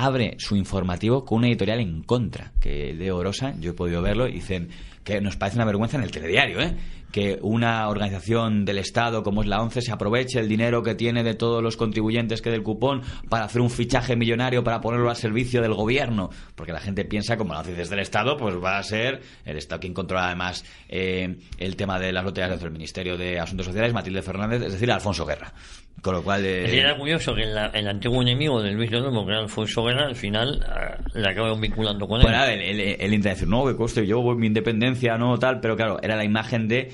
Speaker 1: abre su informativo con un editorial en contra, que de Orosa, yo he podido verlo, dicen que nos parece una vergüenza en el telediario, ¿eh? que una organización del Estado como es la ONCE se aproveche el dinero que tiene de todos los contribuyentes que del cupón para hacer un fichaje millonario para ponerlo al servicio del gobierno, porque la gente piensa como la ONCE desde el Estado, pues va a ser el Estado quien controla además eh, el tema de las loterías dentro del Ministerio de Asuntos Sociales, Matilde Fernández, es decir, Alfonso Guerra. Con lo cual. Eh, era
Speaker 2: curioso que el antiguo enemigo
Speaker 1: de Luis Leonardo, que era Alfonso al final la ah, le acabaron vinculando con pues él. el él, intenta decir, no, que coste, yo mi independencia, no, tal, pero claro, era la imagen de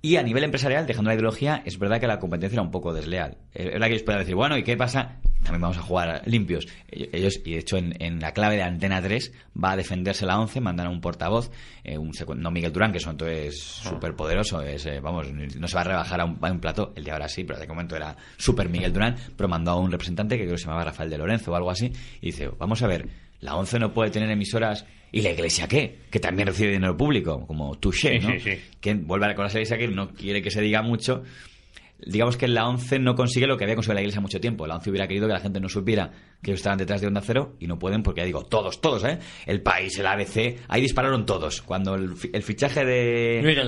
Speaker 1: y a nivel empresarial, dejando la ideología, es verdad que la competencia era un poco desleal. Es verdad que ellos podían decir, bueno, ¿y qué pasa? También vamos a jugar limpios. Ellos, y de hecho, en, la clave de Antena 3 va a defenderse la 11, mandan a un portavoz, eh, un no Miguel Durán, que eso entonces es súper poderoso, es, ah. eh, vamos, no se va a rebajar a un, a un, plato, el de ahora sí, pero de momento era súper Miguel Durán, pero mandó a un representante que creo que se llamaba Rafael de Lorenzo o algo así, y dice, vamos a ver, la 11 no puede tener emisoras. ¿Y la iglesia qué? Que también recibe dinero público, como Touché, ¿no? Sí, sí, Que vuelve a reconocer la iglesia que no quiere que se diga mucho. Digamos que la 11 no consigue lo que había conseguido la iglesia mucho tiempo. La 11 hubiera querido que la gente no supiera que ellos estaban detrás de Onda Cero y no pueden porque, ya digo, todos, todos, ¿eh? El país, el ABC, ahí dispararon todos. Cuando el, fichaje de...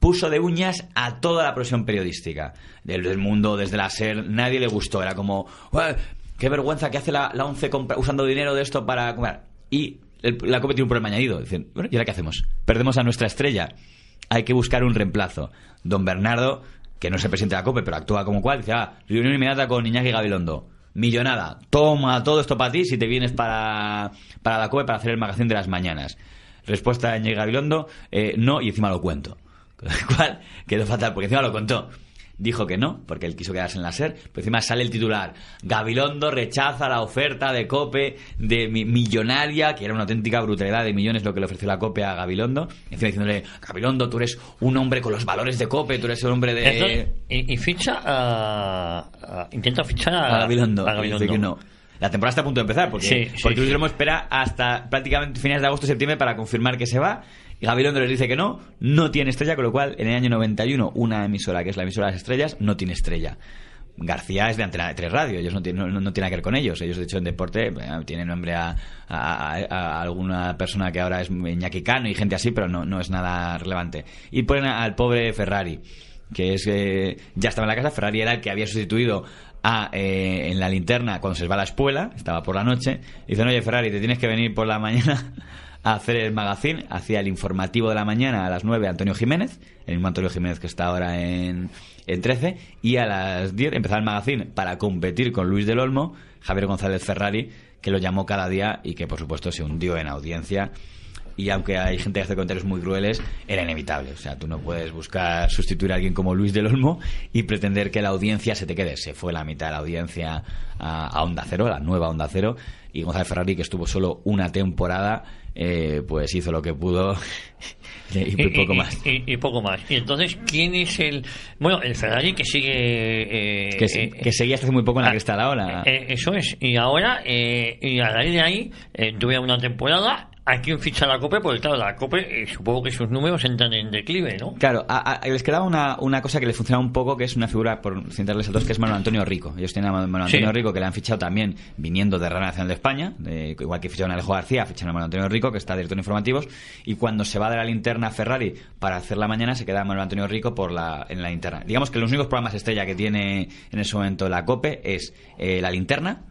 Speaker 1: puso de uñas a toda la profesión periodística. Del, mundo, desde la SER, nadie le gustó. Era como qué vergüenza que hace la, la ONCE usando dinero de esto para comer Y la COPE tiene un problema añadido. Dicen, bueno, ¿y ahora qué hacemos? Perdemos a nuestra estrella. Hay que buscar un reemplazo. Don Bernardo, que no se presenta presidente la COPE, pero actúa como cual, dice, ah, reunión inmediata con Iñaki Gabilondo. Millonada, toma todo esto para ti si te vienes para, la COPE para hacer el magazín de las mañanas. Respuesta de Iñaki Gabilondo, eh, no, y encima lo cuento. Con lo cual, quedó fatal, porque encima lo contó dijo que no, porque él quiso quedarse en la SER, pero encima sale el titular. Gabilondo rechaza la oferta de COPE de millonaria, que era una auténtica brutalidad de millones lo que le ofreció la COPE a Gabilondo. Encima diciéndole, Gabilondo, tú eres un hombre con los valores de COPE, tú eres un hombre de... y, ficha a... intenta fichar a, Gabilondo. La temporada está a punto de empezar, porque, porque espera hasta prácticamente finales de agosto-septiembre para confirmar que se va Gabilondo les dice que no, no tiene estrella, con lo cual en el año 91 una emisora, que es la emisora de las estrellas, no tiene estrella. García es de Antena de Tres Radio, ellos no, tienen, no, tiene que ver con ellos. Ellos, de hecho, en deporte eh, tienen nombre a, alguna persona que ahora es ñaquicano y gente así, pero no, es nada relevante. Y ponen al pobre Ferrari, que es eh, ya estaba en la casa. Ferrari era el que había sustituido a, eh, en la linterna cuando se va a la espuela, estaba por la noche. Dicen, oye, Ferrari, te tienes que venir por la mañana a hacer el magazine, hacía el informativo de la mañana a las 9 Antonio Jiménez, el mismo Antonio Jiménez que está ahora en, en 13, y a las 10 empezaba el magazine para competir con Luis del Olmo, Javier González Ferrari, que lo llamó cada día y que por supuesto se hundió en audiencia y aunque hay gente que hace comentarios muy crueles, era inevitable. O sea, tú no puedes buscar sustituir a alguien como Luis del Olmo y pretender que la audiencia se te quede. Se fue la mitad de la audiencia a, Onda Cero, la nueva Onda Cero, y González Ferrari, que estuvo solo una temporada, eh, pues hizo lo que pudo y, poco más.
Speaker 2: Y, poco más. Y entonces, ¿quién es el. Bueno, el Ferrari que sigue. Eh, eh,
Speaker 1: que, seguía hasta hace muy poco en la cristal ah, ahora. eso es. Y
Speaker 2: ahora, y a raíz de ahí, tuve una temporada Aquí quién ficha la COPE? Porque claro, la COPE eh, supongo que sus números entran en declive, ¿no?
Speaker 1: Claro, a, les quedaba una, cosa que les funciona un poco, que es una figura, por centrarles a dos, que es Manuel Antonio Rico. Ellos tienen a Manuel Antonio Rico, que le han fichado también viniendo de Real Nacional de España, igual que ficharon a Alejo García, ficharon a Manuel Antonio Rico, que está director de informativos, y cuando se va de la linterna a Ferrari para hacer la mañana, se queda Manuel Antonio Rico por la, en la linterna. Digamos que los únicos programas estrella que tiene en ese momento la COPE es eh, la linterna,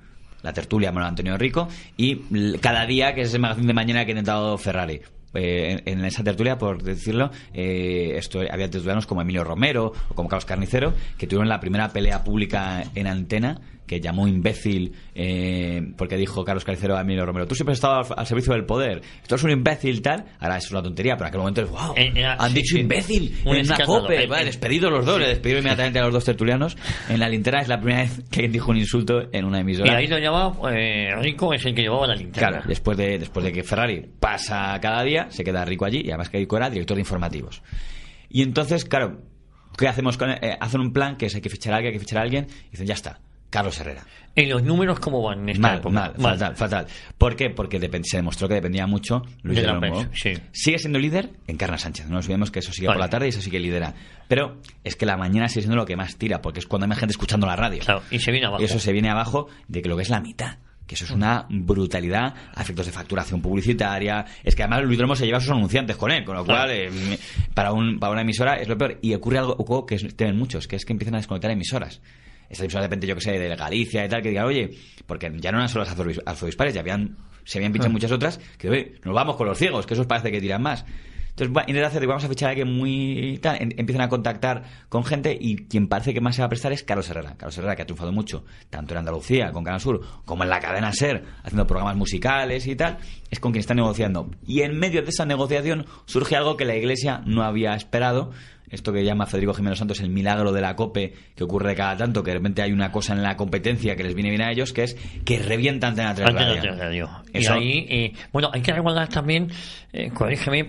Speaker 1: la tertulia Manuel Antonio Rico y cada día, que es el magazine de mañana que ha intentado Ferrari. Eh, en, esa tertulia, por decirlo, eh, esto, había tertulianos como Emilio Romero o como Carlos Carnicero, que tuvieron la primera pelea pública en antena que llamó imbécil eh, porque dijo Carlos Calicero a Emilio Romero, tú siempre has estado al, servicio del poder, esto es un imbécil tal, ahora es una tontería, pero en aquel momento es, han dicho imbécil una cope, despedido los dos, sí. le eh, despedido inmediatamente a los dos tertulianos, en la linterna es la primera vez que alguien dijo un insulto en una emisora. Y ahí
Speaker 2: lo llamaba, eh, Rico es el que llevaba la linterna. Claro,
Speaker 1: después de, después de que Ferrari pasa cada día, se queda Rico allí, y además que Rico era director de informativos. Y entonces, claro, ¿qué hacemos con, hacen un plan que es hay que fichar a alguien, hay que fichar a alguien, y dicen, ya está. Carlos Herrera. ¿En los números cómo van? mal, mal, Fatal, fatal, ¿Por qué? Porque se demostró que dependía mucho Luis de, Sí. Sigue siendo líder en Carna Sánchez. No nos olvidemos que eso sigue por la tarde y eso sigue lidera. Pero es que la mañana sigue siendo lo que más tira, porque es cuando hay más gente escuchando la radio. Claro, y se viene abajo. Y eso se viene abajo de que lo que es la mitad que eso es una brutalidad a efectos de facturación publicitaria. Es que además Luis Dromo se lleva a sus anunciantes con él, con lo cual eh, para, un, para una emisora es lo peor. Y ocurre algo, que tienen muchos, que es que empiezan a desconectar emisoras estas división de repente, yo que sé, de Galicia y tal, que digan, oye, porque ya no eran solo las afrodispares, ya habían, se habían pinchado hmm. muchas otras, que nos vamos con los ciegos, que eso parece que tiran más. Entonces, en el hacer, vamos a fichar a alguien muy tal, empiezan a contactar con gente y quien parece que más se va a prestar es Carlos Herrera. Carlos Herrera, que ha triunfado mucho, tanto en Andalucía, con Canal Sur, como en la cadena SER, haciendo programas musicales y tal, es con quien está negociando. Y en medio de esa negociación surge algo que la Iglesia no había esperado, esto que llama Federico Jiménez Santos el milagro de la COPE, que ocurre cada tanto, que de repente hay una cosa en la competencia que les viene bien a ellos, que es que revientan de la Radio. Y ahí,
Speaker 2: eh, bueno, hay que recordar también, eh,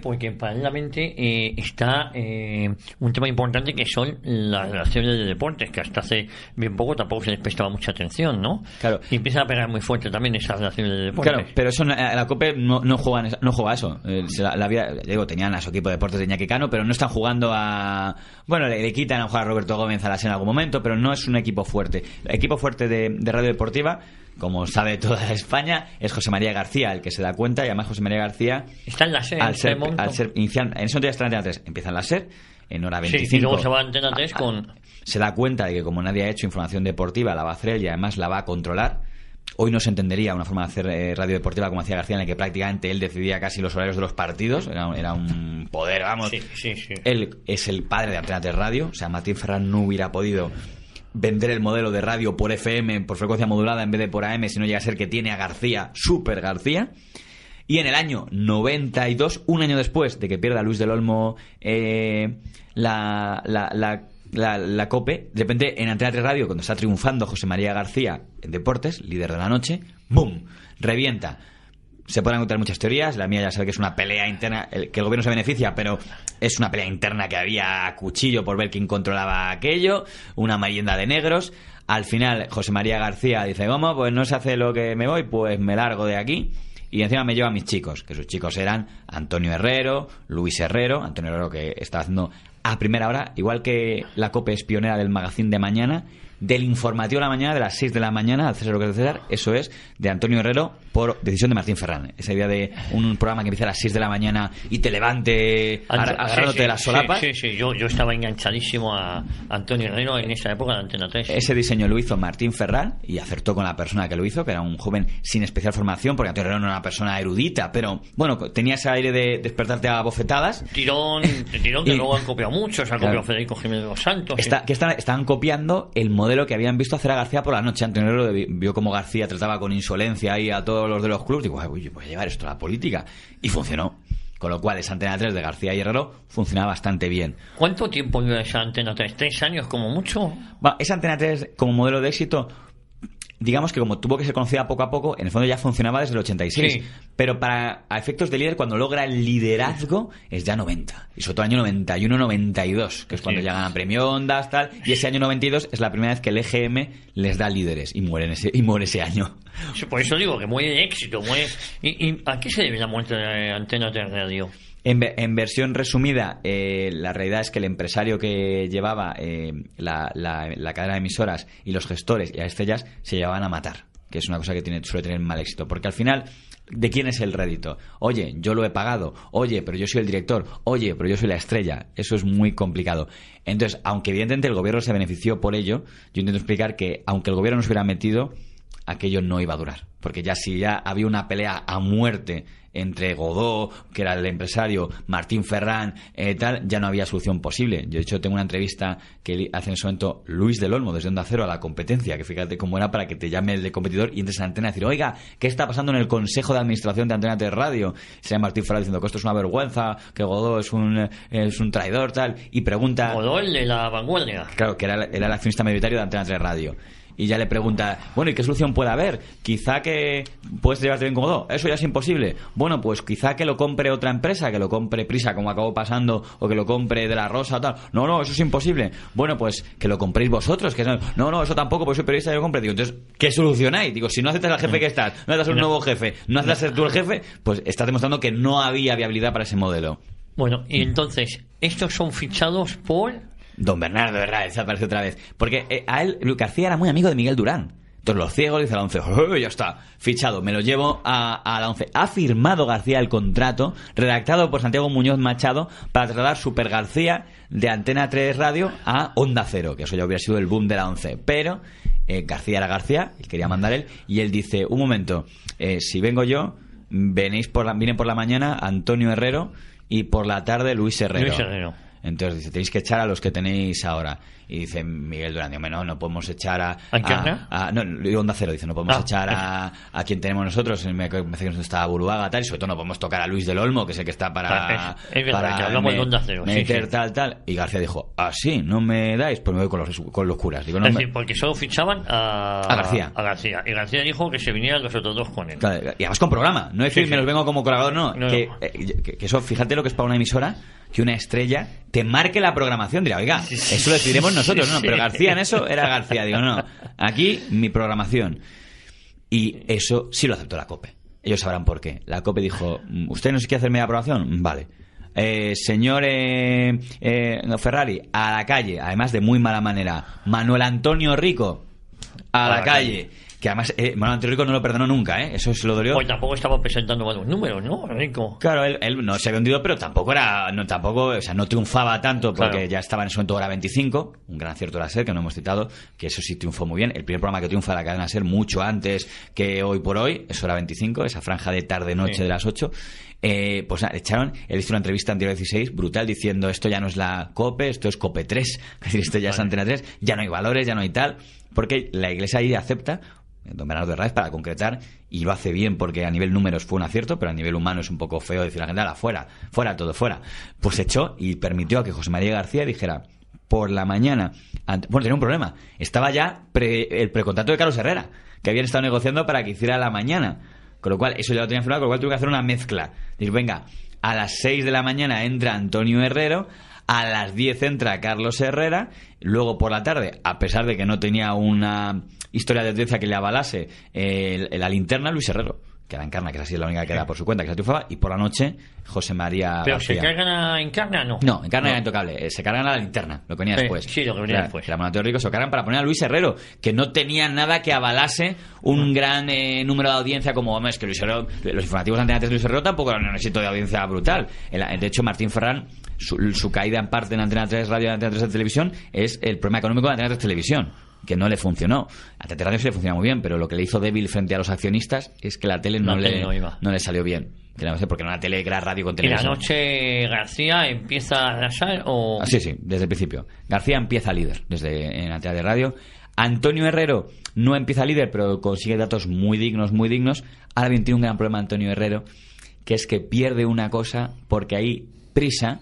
Speaker 2: porque paralelamente eh, está eh, un tema importante que son las relaciones de deportes, que hasta hace bien poco tampoco se les prestaba mucha atención, ¿no? Y empiezan a pegar muy
Speaker 1: fuerte también esas relaciones de deportes. Claro, pero eso, la, COPE no, no juega eso. la, la digo, tenían a su equipo de deportes de Iñaki pero no están jugando a bueno, le, quitan a jugar Roberto Gómez a la en algún momento, pero no es un equipo fuerte. El equipo fuerte de, Radio Deportiva como sabe toda España, es José María García el que se da cuenta y además José María García está en la SER, al ser, al ser en ese momento ya está en Antena 3, empieza la SER en hora 25. Sí, y luego se va a Antena 3 ah, con... Ah, se da cuenta de que como nadie ha hecho información deportiva, la va a hacer él y además la va a controlar Hoy no se entendería una forma de hacer eh, radio deportiva como hacía García, en la que prácticamente él decidía casi los horarios de los partidos. Era, un poder, vamos. Él es el padre de Antena de Radio. O sea, Martín Ferran no hubiera podido vender el modelo de radio por FM, por frecuencia modulada, en vez de por AM, si no llega a ser que tiene a García, Super García. Y en el año 92, un año después de que pierda Luis del Olmo eh, la, la, la la, COPE, de repente en Antena 3 Radio, cuando está triunfando José María García en deportes, líder de la noche, ¡boom! Revienta se pueden encontrar muchas teorías. La mía ya sabe que es una pelea interna, que el gobierno se beneficia, pero es una pelea interna que había cuchillo por ver quién controlaba aquello, una merienda de negros. Al final, José María García dice, vamos Pues no se hace lo que me voy, pues me largo de aquí. Y encima me lleva a mis chicos, que sus chicos eran Antonio Herrero, Luis Herrero, Antonio Herrero que está haciendo a primera hora, igual que la COPE es pionera del magazín de mañana, del informativo de la mañana, de las 6 de la mañana, al César lo que César, eso es, de Antonio Herrero, por decisión de Martín Ferran Esa idea de un programa que empieza a las 6 de la mañana y
Speaker 2: te levante agarrándote de las solapas. Sí, sí, Yo, estaba enganchadísimo a Antonio Herrero en esa época de Antena 3. Ese
Speaker 1: diseño lo hizo Martín Ferran y acertó con la persona que lo hizo, que era un joven sin especial formación, porque Antonio Herrero no era una persona erudita, pero bueno, tenía ese aire de despertarte a bofetadas.
Speaker 2: Tirón, tirón que luego han copiado
Speaker 1: mucho, se han copiado Federico Jiménez de los Santos. están, copiando el modelo que habían visto hacer a García por la noche. Antonio Herrero vio cómo García trataba con insolencia ahí a todos los de los clubes, digo, voy a llevar esto a la política. Y funcionó. Con lo cual, esa antena 3 de García y Herrero funciona bastante bien. ¿Cuánto tiempo lleva esa antena 3? ¿Tres años como mucho? esa antena 3, como modelo de éxito, digamos que como tuvo que ser conocida poco a poco, en el fondo ya funcionaba desde el 86. Pero para a efectos de líder, cuando logra el liderazgo, es ya 90. Y sobre todo año 91-92, que es cuando llegan ya ganan premio Ondas, tal. Y ese año 92 es la primera vez que el EGM les da líderes y mueren ese, y muere ese año.
Speaker 2: Por eso digo que muere de éxito. ¿Y, a qué se debe la muerte de Antena de Radio?
Speaker 1: En, versión resumida, eh, la realidad es que el empresario que llevaba eh, la, la, cadena de emisoras y los gestores y a estrellas se llevaban a matar, que es una cosa que tiene, suele tener mal éxito, porque al final ¿De quién es el rédito? Oye, yo lo he pagado. Oye, pero yo soy el director. Oye, pero yo soy la estrella. Eso es muy complicado. Entonces, aunque evidentemente el gobierno se benefició por ello, yo intento explicar que aunque el gobierno no se hubiera metido, aquello no iba a durar. Porque ya si ya había una pelea a muerte entre Godó, que era el empresario, Martín Ferrán, eh, tal, ya no había solución posible. Yo, de hecho, tengo una entrevista que hace en su momento Luis del Olmo, desde Onda Cero, a la competencia, que fíjate cómo era para que te llame el de competidor y entres a la antena y decir, oiga, ¿qué está pasando en el Consejo de Administración de Antena 3 Radio? se llama Martín Ferrán diciendo que esto es una vergüenza, que Godó es un, eh, traidor, tal, y pregunta... Godó, el de la vanguardia. Claro, que era, el accionista mayoritario de Antena 3 Radio y ya le pregunta, bueno, ¿y qué solución puede haber? Quizá que puedes llevarte bien cómodo. Eso ya es imposible. Bueno, pues quizá que lo compre otra empresa, que lo compre Prisa, como acabó pasando, o que lo compre de la Rosa, tal. No, no, eso es imposible. Bueno, pues que lo compréis vosotros. Que no, no, eso tampoco, pues soy periodista y lo compré. entonces, ¿qué solucionáis? Digo, si no aceptas al jefe que estás, no aceptas un nuevo jefe, no aceptas ser tú el jefe, pues estás demostrando que no había viabilidad para ese modelo. Bueno, y entonces, estos son fichados por Don Bernardo Herráez aparece otra vez. Porque eh, a él, García era muy amigo de Miguel Durán. Entonces los ciegos dice a la 11, ya está, fichado, me lo llevo a, la 11. Ha firmado García el contrato, redactado por Santiago Muñoz Machado, para trasladar Super García de Antena 3 Radio a Onda Cero, que eso ya hubiera sido el boom de la 11. Pero eh, García era García, él quería mandar él, y él dice, un momento, eh, si vengo yo, venéis por la, vienen por la mañana Antonio Herrero y por la tarde Luis Herrero. Luis Herrero. Entonces dice, tenéis que echar a los que tenéis ahora. Y dice Miguel Durán, no, no podemos echar a... ¿A, a no, Onda Cero, dice, no podemos ah. echar a, a, quien tenemos nosotros, me parece que nos está Buruaga, tal, y sobre todo no podemos tocar a Luis del Olmo, que es el que está para... para que hablamos de Onda Cero. sí, tal, tal. Y García dijo, así, ah, sí no me dais, pues me voy con los, con los curas. Digo, no es decir,
Speaker 2: porque solo fichaban a... A García. Y García dijo que se vinieran los otros dos con él.
Speaker 1: y además con programa, no es decir, me los vengo como colaborador, no. Eh, que, que eso, fíjate lo que es para una emisora, que una estrella te marque la programación. Dirá, oiga, eso lo decidiremos nosotros, no, pero García en eso era García. Digo, no, aquí mi programación. Y eso sí lo aceptó la COPE. Ellos sabrán por qué. La COPE dijo, ¿usted no quiere hacerme media aprobación? Vale. Eh, señor eh, eh, Ferrari, a la calle, además de muy mala manera. Manuel Antonio Rico,
Speaker 2: a, la, calle
Speaker 1: que además eh, Manuel Rico no lo perdonó nunca, ¿eh? Eso se lo dolió. Pues
Speaker 2: tampoco estaba presentando malos números, ¿no?
Speaker 1: Claro, él, no se ha hundido, pero tampoco era, no, tampoco, o sea, no triunfaba tanto porque ya estaba en su momento hora 25, un gran acierto de la SER que no hemos citado, que eso sí triunfó muy bien. El primer programa que triunfa la cadena SER mucho antes que hoy por hoy, es hora 25, esa franja de tarde-noche de las 8. Eh, pues nada, echaron, él hizo una entrevista en 16 brutal diciendo esto ya no es la COPE, esto es COPE 3, es decir, esto ya es Antena 3, ya no hay valores, ya no hay tal, porque la iglesia ahí acepta Don Bernardo Herráez para concretar y lo hace bien porque a nivel números fue un acierto, pero a nivel humano es un poco feo decir a la gente, fuera, fuera, todo fuera. Pues echó y permitió a que José María García dijera por la mañana, bueno, tenía un problema, estaba ya el precontrato de Carlos Herrera, que habían estado negociando para que hiciera la mañana. Con lo cual, eso ya lo tenía firmado, con lo cual tuve que hacer una mezcla. Dice, venga, a las 6 de la mañana entra Antonio Herrero, a las 10 entra Carlos Herrera, luego por la tarde, a pesar de que no tenía una historia de audiencia que le avalase eh, la linterna Luis Herrero que la encarna, que era así la única que da por su cuenta, que se triunfaba, y por la noche José María. ¿Pero se cargan
Speaker 2: a Encarna no? No, Encarna era
Speaker 1: intocable, eh, se cargan a la linterna, lo que venía después. Sí, lo que venía después. Rico, se lo cargan para poner a Luis Herrero, que no tenía nada que avalase un gran eh, número de audiencia como, es que Luis Herrero, los informativos de antes de Luis Herrero tampoco eran un éxito de audiencia brutal. El, de hecho, Martín Ferrán, su, su, caída en parte en Antena 3 Radio, Y Antena 3 de Televisión, es el problema económico de Antena 3 Televisión que no le funcionó. A TT Radio sí le funciona muy bien, pero lo que le hizo débil frente a los accionistas es que la tele no, le, no, le salió bien. Porque era la tele era radio con televisión. ¿Y la
Speaker 2: noche García empieza a lanzar o...? Ah, sí,
Speaker 1: sí, desde el principio. García empieza líder desde en la tele de radio. Antonio Herrero no empieza líder, pero consigue datos muy dignos, muy dignos. Ahora bien, tiene un gran problema Antonio Herrero, que es que pierde una cosa porque ahí Prisa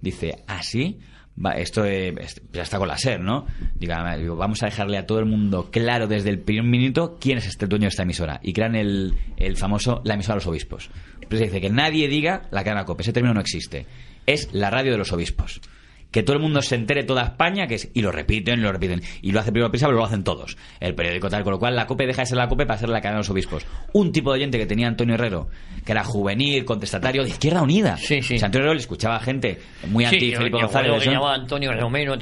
Speaker 1: dice, así... ¿ah, esto eh, ya está con la SER, ¿no? Diga, vamos a dejarle a todo el mundo claro desde el primer minuto quién es este dueño de esta emisora. Y crean el, el famoso la emisora de los obispos. Pero pues dice que nadie diga la cadena COPE, ese término no existe. Es la radio de los obispos que todo el mundo se entere toda España, que es, y lo repiten, lo repiten, y lo hace primero Prisa, pero lo hacen todos, el periódico tal, con lo cual la COPE deja de ser la COPE para ser la cara de los obispos. Un tipo de oyente que tenía Antonio Herrero, que era juvenil, contestatario, de Izquierda Unida. Sí, sí. Antonio Herrero le escuchaba gente muy anti Felipe González. llamaba Antonio Romero,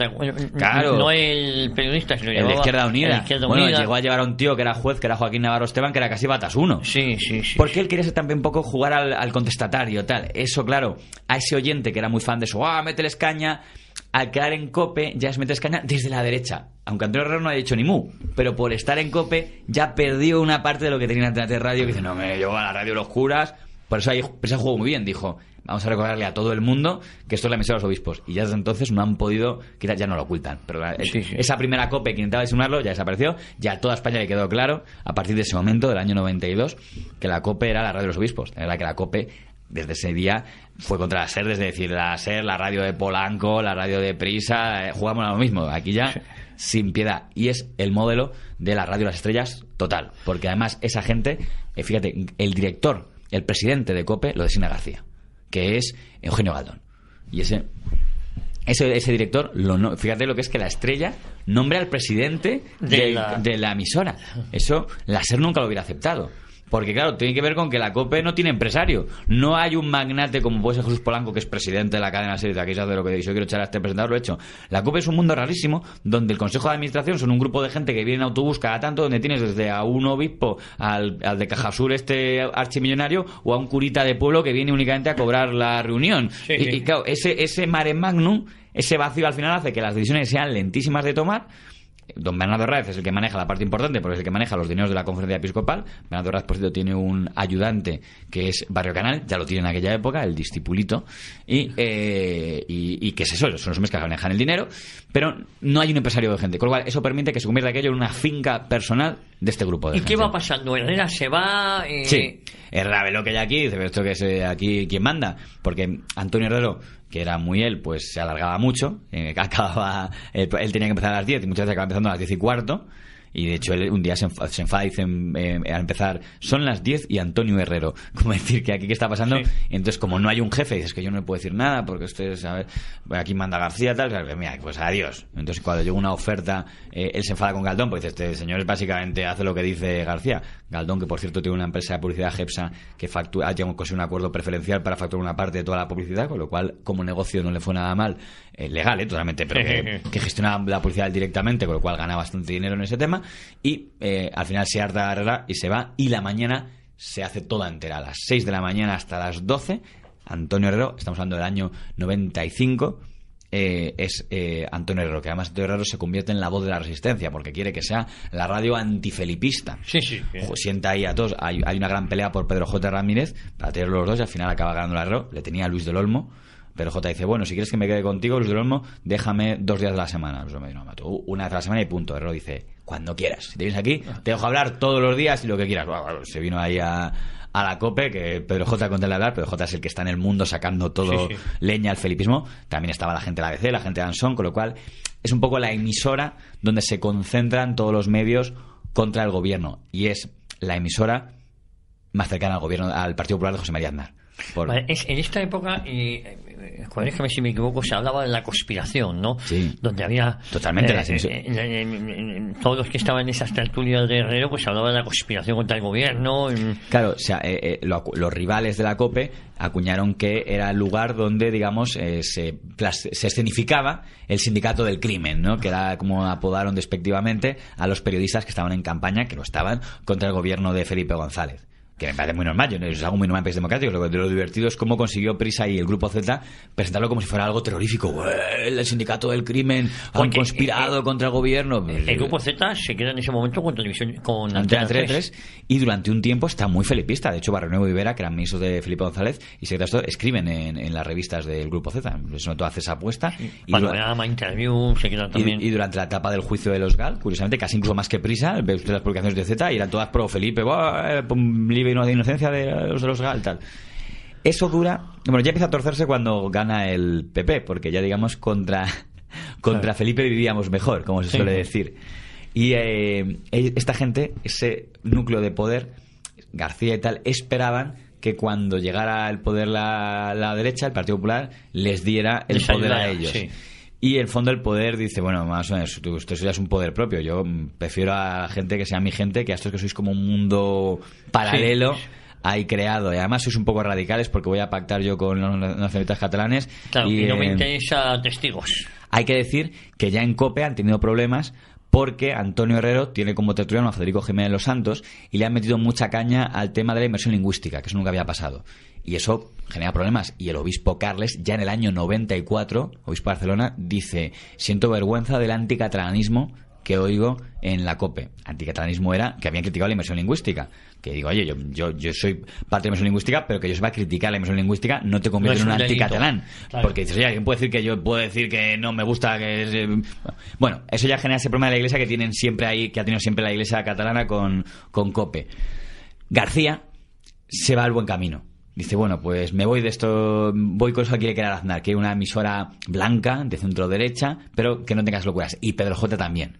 Speaker 1: claro. no
Speaker 2: el periodista, sino el de Izquierda Unida. bueno, llegó a
Speaker 1: llevar a un tío que era juez, que era Joaquín Navarro Esteban, que era casi batas uno. Sí, sí, sí. Porque él quería ser también un poco jugar al, contestatario, tal. Eso, claro, a ese oyente que era muy fan de su, ah, mételes caña, al quedar en COPE, ya es meter escaña desde la derecha. Aunque Antonio Herrero no ha dicho ni mu, pero por estar en COPE ya perdió una parte de lo que tenía en de Radio, que dice, no, me llevo a la radio los curas. Por eso ahí juego jugó muy bien, dijo. Vamos a recordarle a todo el mundo que esto es la misión de los obispos. Y ya desde entonces no han podido, quizás ya no lo ocultan, pero esa primera COPE que intentaba disimularlo ya desapareció. Ya a toda España le quedó claro, a partir de ese momento, del año 92, que la COPE era la radio de los obispos. era que la COPE desde ese día fue contra la SER, desde decir, la SER, la radio de Polanco, la radio de Prisa, eh, jugamos a lo mismo, aquí ya sin piedad. Y es el modelo de la radio Las Estrellas total, porque además esa gente, eh, fíjate, el director, el presidente de COPE lo designa García, que es Eugenio Galdón. Y ese, ese, ese director, lo fíjate lo que es que la estrella nombre al presidente de la emisora. Eso la SER nunca lo hubiera aceptado. Porque claro, tiene que ver con que la COPE no tiene empresario. No hay un magnate como puede Jesús Polanco, que es presidente de la cadena serie, aquí se de lo que dice, yo quiero echar a este presentador, lo he hecho. La COPE es un mundo rarísimo, donde el Consejo de Administración son un grupo de gente que viene en autobús cada tanto, donde tienes desde a un obispo al, al de Cajasur, este archimillonario, o a un curita de pueblo que viene únicamente a cobrar la reunión. y, claro, ese, ese mare magnum, ese vacío al final hace que las decisiones sean lentísimas de tomar Don Bernardo Raz es el que maneja la parte importante porque es el que maneja los dineros de la conferencia episcopal. Bernardo Raz, por cierto, tiene un ayudante que es Barrio Canal, ya lo tiene en aquella época, el discipulito. Eh, y, que es eso, son los hombres que manejan el dinero, pero no hay un empresario de gente. Con lo cual, eso permite que se convierta aquello en una finca personal de este grupo de ¿Y qué
Speaker 2: va pasando? Herrera se va. Eh, sí,
Speaker 1: Herrera ve lo que hay aquí, dice, esto que es eh, aquí quien manda, porque Antonio Herrero que era muy él, pues se alargaba mucho. Eh, acababa, eh, él tenía que empezar a las 10 y muchas veces acababa empezando a las 10 y cuarto. Y de hecho, él un día se, enfada y dice em, em, al empezar, son las 10 y Antonio Herrero. Como decir que aquí qué está pasando. Entonces, como no hay un jefe, dices que yo no le puedo decir nada porque ustedes, a ver, aquí manda García, tal, tal, pues mira, pues adiós. Entonces, cuando llega una oferta, eh, él se enfada con Galdón, pues dice, este señor básicamente hace lo que dice García. Galdón, que por cierto tiene una empresa de publicidad, Gepsa, que factura, ha conseguido un acuerdo preferencial para facturar una parte de toda la publicidad, con lo cual, como negocio no le fue nada mal. Eh, legal, eh, totalmente, pero que, gestiona gestionaba la policía directamente, con lo cual gana bastante dinero en ese tema. Y eh, al final se harta y se va. Y la mañana se hace toda entera, a las 6 de la mañana hasta las 12. Antonio Herrero, estamos hablando del año 95. Eh, es Antonio Herrero, que además Antonio Herrero se convierte en la voz de la resistencia, porque quiere que sea la radio antifelipista. sienta ahí a todos, hay, una gran pelea por Pedro J. Ramírez, para tener los dos, y al final acaba ganando el Herrero, le tenía a Luis del Olmo, pero J dice, bueno, si quieres que me quede contigo, Luis Olmo, déjame dos días de la semana. Luis pues una vez a la semana y punto. lo dice, cuando quieras. Si te vienes aquí, te dejo hablar todos los días y lo que quieras. se vino ahí a, la COPE, que Pedro J conté la hablar, Pedro J es el que está en el mundo sacando todo leña al felipismo. También estaba la gente de la ABC, la gente de Anson, con lo cual es un poco la emisora donde se concentran todos los medios contra el gobierno. Y es la emisora más cercana al gobierno, al Partido Popular de José María Aznar
Speaker 2: en esta época, eh, si me equivoco, se hablaba de la conspiración, ¿no? Sí. Donde había. Totalmente la eh, eh, eh,
Speaker 1: Todos los que estaban en esas tertulias de Herrero, pues se hablaba de la conspiración contra el gobierno. Claro, o sea, los rivales de la COPE acuñaron que era el lugar donde, digamos, se, se escenificaba el sindicato del crimen, ¿no? Que era como apodaron despectivamente a los periodistas que estaban en campaña, que lo estaban, contra el gobierno de Felipe González que me parece muy normal, yo es algo muy normal en país democrático, lo, lo divertido es cómo consiguió Prisa y el Grupo Z presentarlo como si fuera algo terrorífico, el sindicato del crimen han conspirado eh, eh, contra el gobierno. El, eh, Grupo Z se queda en ese momento con televisión Antena, 3, y durante un tiempo está muy felipista, de hecho Barrio Nuevo y que eran ministros de Felipe González y se escriben en, las revistas del Grupo Z, eso no hace esa apuesta. Y, también. Y, durante la etapa del juicio de los GAL, curiosamente, casi incluso más que Prisa, ve usted las publicaciones de Z y eran todas pro Felipe, y una de inocencia de los de los Gal, tal. Eso dura. Bueno, ya empieza a torcerse cuando gana el PP, porque ya digamos contra, contra Felipe vivíamos mejor, como se suele decir. Y eh, e-, esta gente, ese núcleo de poder, García y tal, esperaban que cuando llegara el poder la, derecha, el Partido Popular, les diera el poder a ellos. Y el fondo del poder dice, bueno, más o menos, tú, ya es un poder propio. Yo mm, prefiero a la gente que sea mi gente que a estos que sois como un mundo paralelo. hay creado, y además sois un poco radicales porque voy a pactar yo con los nacionalistas catalanes. Claro, y, no me
Speaker 2: interesa testigos.
Speaker 1: Hay que decir que ya en COPE han tenido problemas porque Antonio Herrero tiene como tertuliano a Federico Jiménez Los Santos y le han metido mucha caña al tema de la inversión lingüística, que eso nunca había pasado. Y eso genera problemas. Y el obispo Carles, ya en el año 94, obispo de Barcelona, dice, siento vergüenza del anticatalanismo que oigo en la COPE. Anticatalanismo era que habían criticado la inversión lingüística. Que digo, oye, yo, yo, soy parte de la inversión lingüística, pero que yo se va a criticar la inversión lingüística no te convierte en un anticatalán. Porque dices, oye, ¿quién puede decir que yo puedo decir que no me gusta que... Eh, bueno, eso ya genera ese problema de la iglesia que tienen siempre ahí, que ha tenido siempre la iglesia catalana con, con COPE. García se va al buen camino. Dice, bueno, pues me voy de esto, voy con eso que quiere crear Aznar, que una emisora blanca, de centro derecha, pero que no tengas locuras. Y Pedro J también.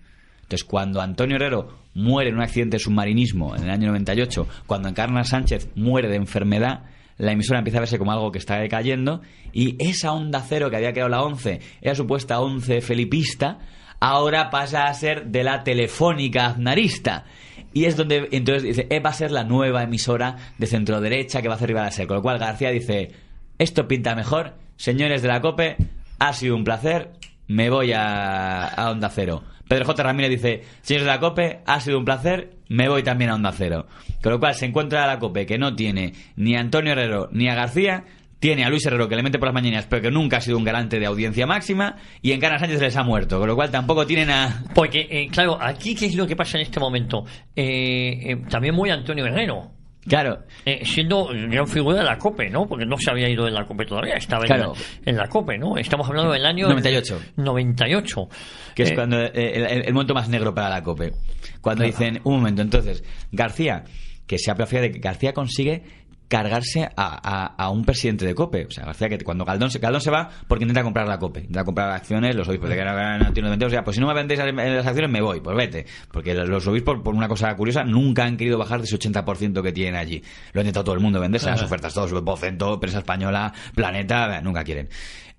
Speaker 1: Entonces, cuando Antonio Herrero muere en un accidente de submarinismo en el año 98, cuando Encarna Sánchez muere de enfermedad, la emisora empieza a verse como algo que está decayendo y esa onda cero que había quedado la 11, era supuesta 11 felipista, ahora pasa a ser de la telefónica aznarista. Y es donde entonces dice, eh, va a ser la nueva emisora de centro derecha que va a hacer rival a ser. Con lo cual García dice, esto pinta mejor, señores de la COPE, ha sido un placer, me voy a, a Onda Cero. Pedro J. Ramírez dice, señores de la COPE, ha sido un placer, me voy también a Onda Cero. Con lo cual se encuentra la COPE que no tiene ni a Antonio Herrero ni a García, tiene a Luis Herrero que le mete por las mañanas, pero que nunca ha sido un garante de audiencia máxima, y en Cana Sánchez les ha muerto, con lo cual tampoco tienen a. Porque, eh, claro, aquí, ¿qué es lo que pasa en este momento? Eh, eh, también muy Antonio Herrero.
Speaker 2: Claro. Eh, siendo gran figura de la COPE, ¿no? Porque no se había ido de la COPE todavía, estaba en,
Speaker 1: la, COPE, ¿no? Estamos hablando del año... 98. 98. Que es eh, cuando eh, el, el, monto más negro para la COPE. Cuando dicen, un momento, entonces, García, que se ha de que García consigue cargarse a, un presidente de COPE. O sea, García, que cuando Galdón se, Galdón se va porque intenta comprar la COPE, intenta comprar acciones, los obispos de que no, tienen o sea, pues si no me vendéis las acciones me voy, pues vete. Porque los obispos, por una cosa curiosa, nunca han querido bajar de ese 80% que tienen allí. Lo ha intentado todo el mundo venderse, las ofertas todos, Bocento, empresa Española, Planeta, nunca quieren.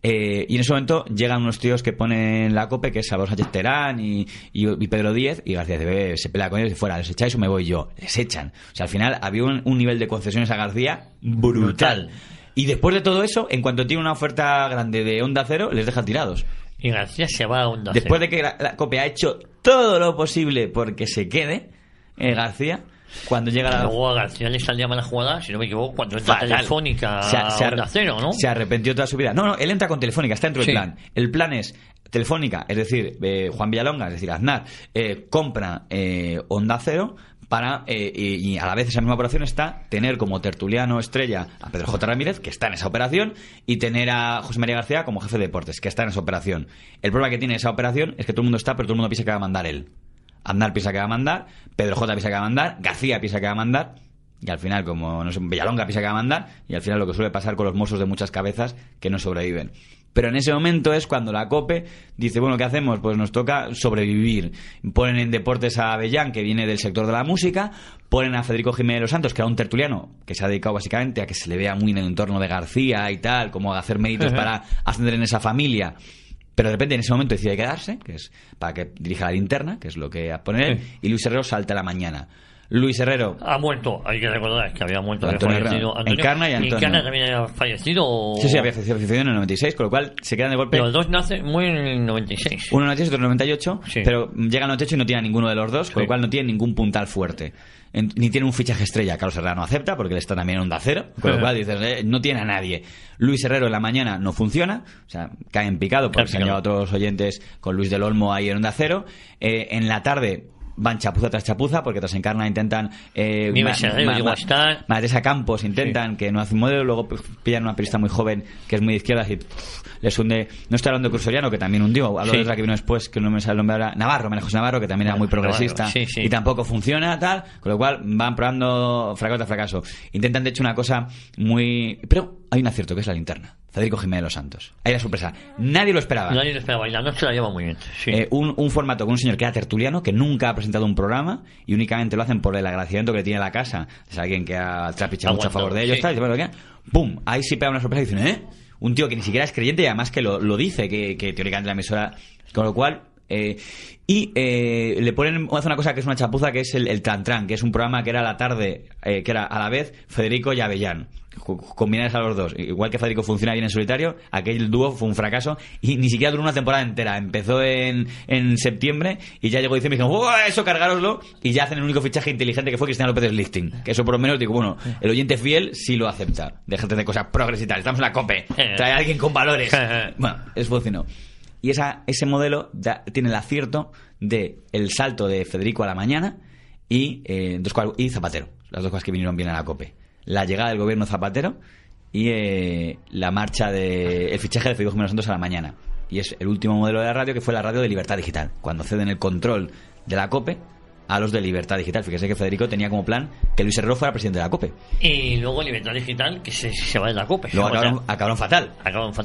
Speaker 1: Eh, y en ese momento llegan unos tíos que ponen la cope, que es Salvador Sánchez Terán y, y, Pedro Díez, y García se pelea con ellos y fuera, ¿les echáis o me voy yo? Les echan. O sea, al final había un, nivel de concesiones a García brutal. Y después de todo eso, en cuanto tiene una oferta grande de Onda Cero, les deja tirados. Y García se va a Onda Después de que la, COPE ha hecho todo lo posible porque se quede, eh, García cuando llega la. Luego, al
Speaker 2: final salía mala jugada, si no me equivoco, cuando entra Telefónica se, a,
Speaker 1: cero, ¿no? se arrepintió toda su vida. No, no, él entra con Telefónica, está dentro del plan. El plan es Telefónica, es decir, eh, Juan Villalonga, es decir, Aznar, eh, compra eh, Onda Cero para, eh, y, y, a la vez esa misma operación está tener como tertuliano estrella a Pedro J. Ramírez, que está en esa operación, y tener a José María García como jefe de deportes, que está en esa operación. El problema que tiene esa operación es que todo el mundo está, pero todo el mundo piensa que va a mandar él. Andar piensa que va a mandar, Pedro J piensa que va a mandar, García piensa que va a mandar, y al final, como no sé, Villalonga piensa que va a mandar, y al final lo que suele pasar con los mozos de muchas cabezas que no sobreviven. Pero en ese momento es cuando la COPE dice, bueno, ¿qué hacemos? Pues nos toca sobrevivir. Ponen en deportes a Avellán, que viene del sector de la música, ponen a Federico Jiménez de los Santos, que era un tertuliano, que se ha dedicado básicamente a que se le vea muy en el entorno de García y tal, como a hacer méritos para ascender en esa familia. Pero de repente en ese momento decide quedarse, que es para que dirija la linterna, que es lo que a poner, y Luis Herrero salta a la mañana. Luis Herrero. Ha muerto, hay que recordar que había muerto. Antonio, fallecido. Antonio Encarna y Encarna
Speaker 2: también había fallecido. Sí, sí, había
Speaker 1: fallecido en el 96, con lo cual se quedan de golpe. Los dos nace muy en el 96. Uno en el 96, otro en el 98, pero llega al 98 y no tiene ninguno de los dos, con lo cual no tiene ningún puntal fuerte. ni tiene un fichaje estrella. Carlos Herrera no acepta porque le está también en onda cero, con lo cual dices, eh, no tiene a nadie. Luis Herrero en la mañana no funciona, o sea, cae en picado porque se han llevado a otros oyentes con Luis del Olmo ahí en onda cero. Eh, en la tarde van chapuza tras chapuza porque tras encarna intentan eh, Madres a Campos intentan que no hace un modelo luego pillan una periodista muy joven que es muy de izquierda y les hunde no estoy hablando de Cursoriano que también hundió a lo de otra que vino después que no me sale el nombre ahora Navarro me Navarro que también era muy progresista y tampoco funciona tal con lo cual van probando fracaso tras fracaso intentan de hecho una cosa muy pero hay un acierto que es la linterna Federico Jiménez Los Santos. Ahí la sorpresa. Nadie lo esperaba. Nadie lo esperaba y la noche la lleva muy bien. Eh, un, formato con un señor que era tertuliano, que nunca ha presentado un programa y únicamente lo hacen por el agradecimiento que tiene la casa. Es alguien que ha trapichado mucho a favor de ellos. Ahí sí pega una sorpresa y dicen, ¿eh? Un tío que ni siquiera es creyente y además que lo, dice, que, que teóricamente la emisora. Con lo cual, eh, y eh, le ponen, hace una cosa que es una chapuza, que es el, el que es un programa que era a la tarde, que era a la vez Federico y Avellán combinar a los dos. Igual que Federico funciona bien en solitario, aquel dúo fue un fracaso y ni siquiera duró una temporada entera. Empezó en, septiembre y ya llegó diciembre y dijeron, eso cargaroslo! Y ya hacen el único fichaje inteligente que fue Cristian López Listing. Que eso por lo menos digo, bueno, el oyente fiel sí lo acepta. gente de cosas progres tal. Estamos en la COPE. Trae a alguien con valores. Bueno, eso funcionó. Y esa, ese modelo ya tiene el acierto de el salto de Federico a la mañana y, eh, y Zapatero. Las dos cosas que vinieron bien a la COPE la llegada del gobierno Zapatero y eh, la marcha de El fichaje de Federico Jiménez Santos a la mañana. Y es el último modelo de la radio que fue la radio de Libertad Digital, cuando ceden el control de la COPE a los de Libertad Digital. Fíjese que Federico tenía como plan que Luis Herrero fuera presidente de la COPE. Y luego Libertad Digital, que se, va de la COPE. fatal. acabaron, fatal.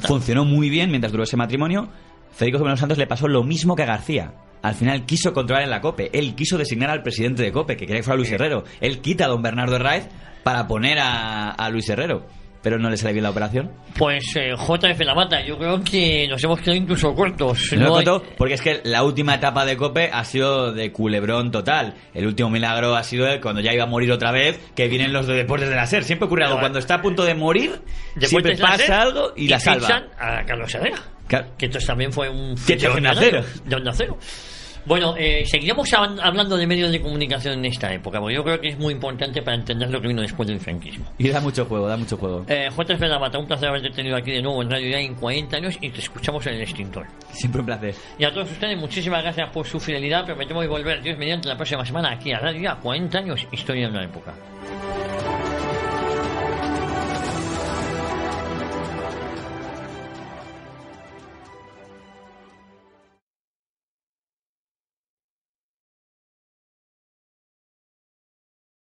Speaker 1: Funcionó muy bien mientras duró ese matrimonio, Federico Jiménez Santos le pasó lo mismo que a García. Al final quiso controlar en la COPE. Él quiso designar al presidente de COPE, que quería que fuera Luis Herrero. Él quita a don Bernardo Herráez para poner a, Luis Herrero pero no le salió bien la operación? Pues
Speaker 2: eh, JF La Mata, yo creo que nos hemos quedado incluso cortos. No, no
Speaker 1: porque es que la última etapa de Cope ha sido de culebrón total. El último milagro ha sido cuando ya iba a morir otra vez, que vienen los deportes de la Siempre ocurre algo. Cuando está a punto de morir, siempre pasa algo y, y la salva.
Speaker 2: a Carlos Herrera.
Speaker 1: Que entonces también fue un... De De onda Bueno,
Speaker 2: eh, seguiremos hablando de medios de comunicación en esta época, porque yo creo que es muy importante para entender lo que vino
Speaker 1: después del franquismo. Y da mucho juego, da mucho juego.
Speaker 2: Eh, J. un placer haberte tenido aquí de nuevo en Radio Ya en 40 años y te escuchamos en el extintor. Siempre un placer. Y a todos ustedes, muchísimas gracias por su fidelidad. Prometemos volver, Dios mediante, la próxima semana aquí a Radio Ya, 40 años, historia de una época.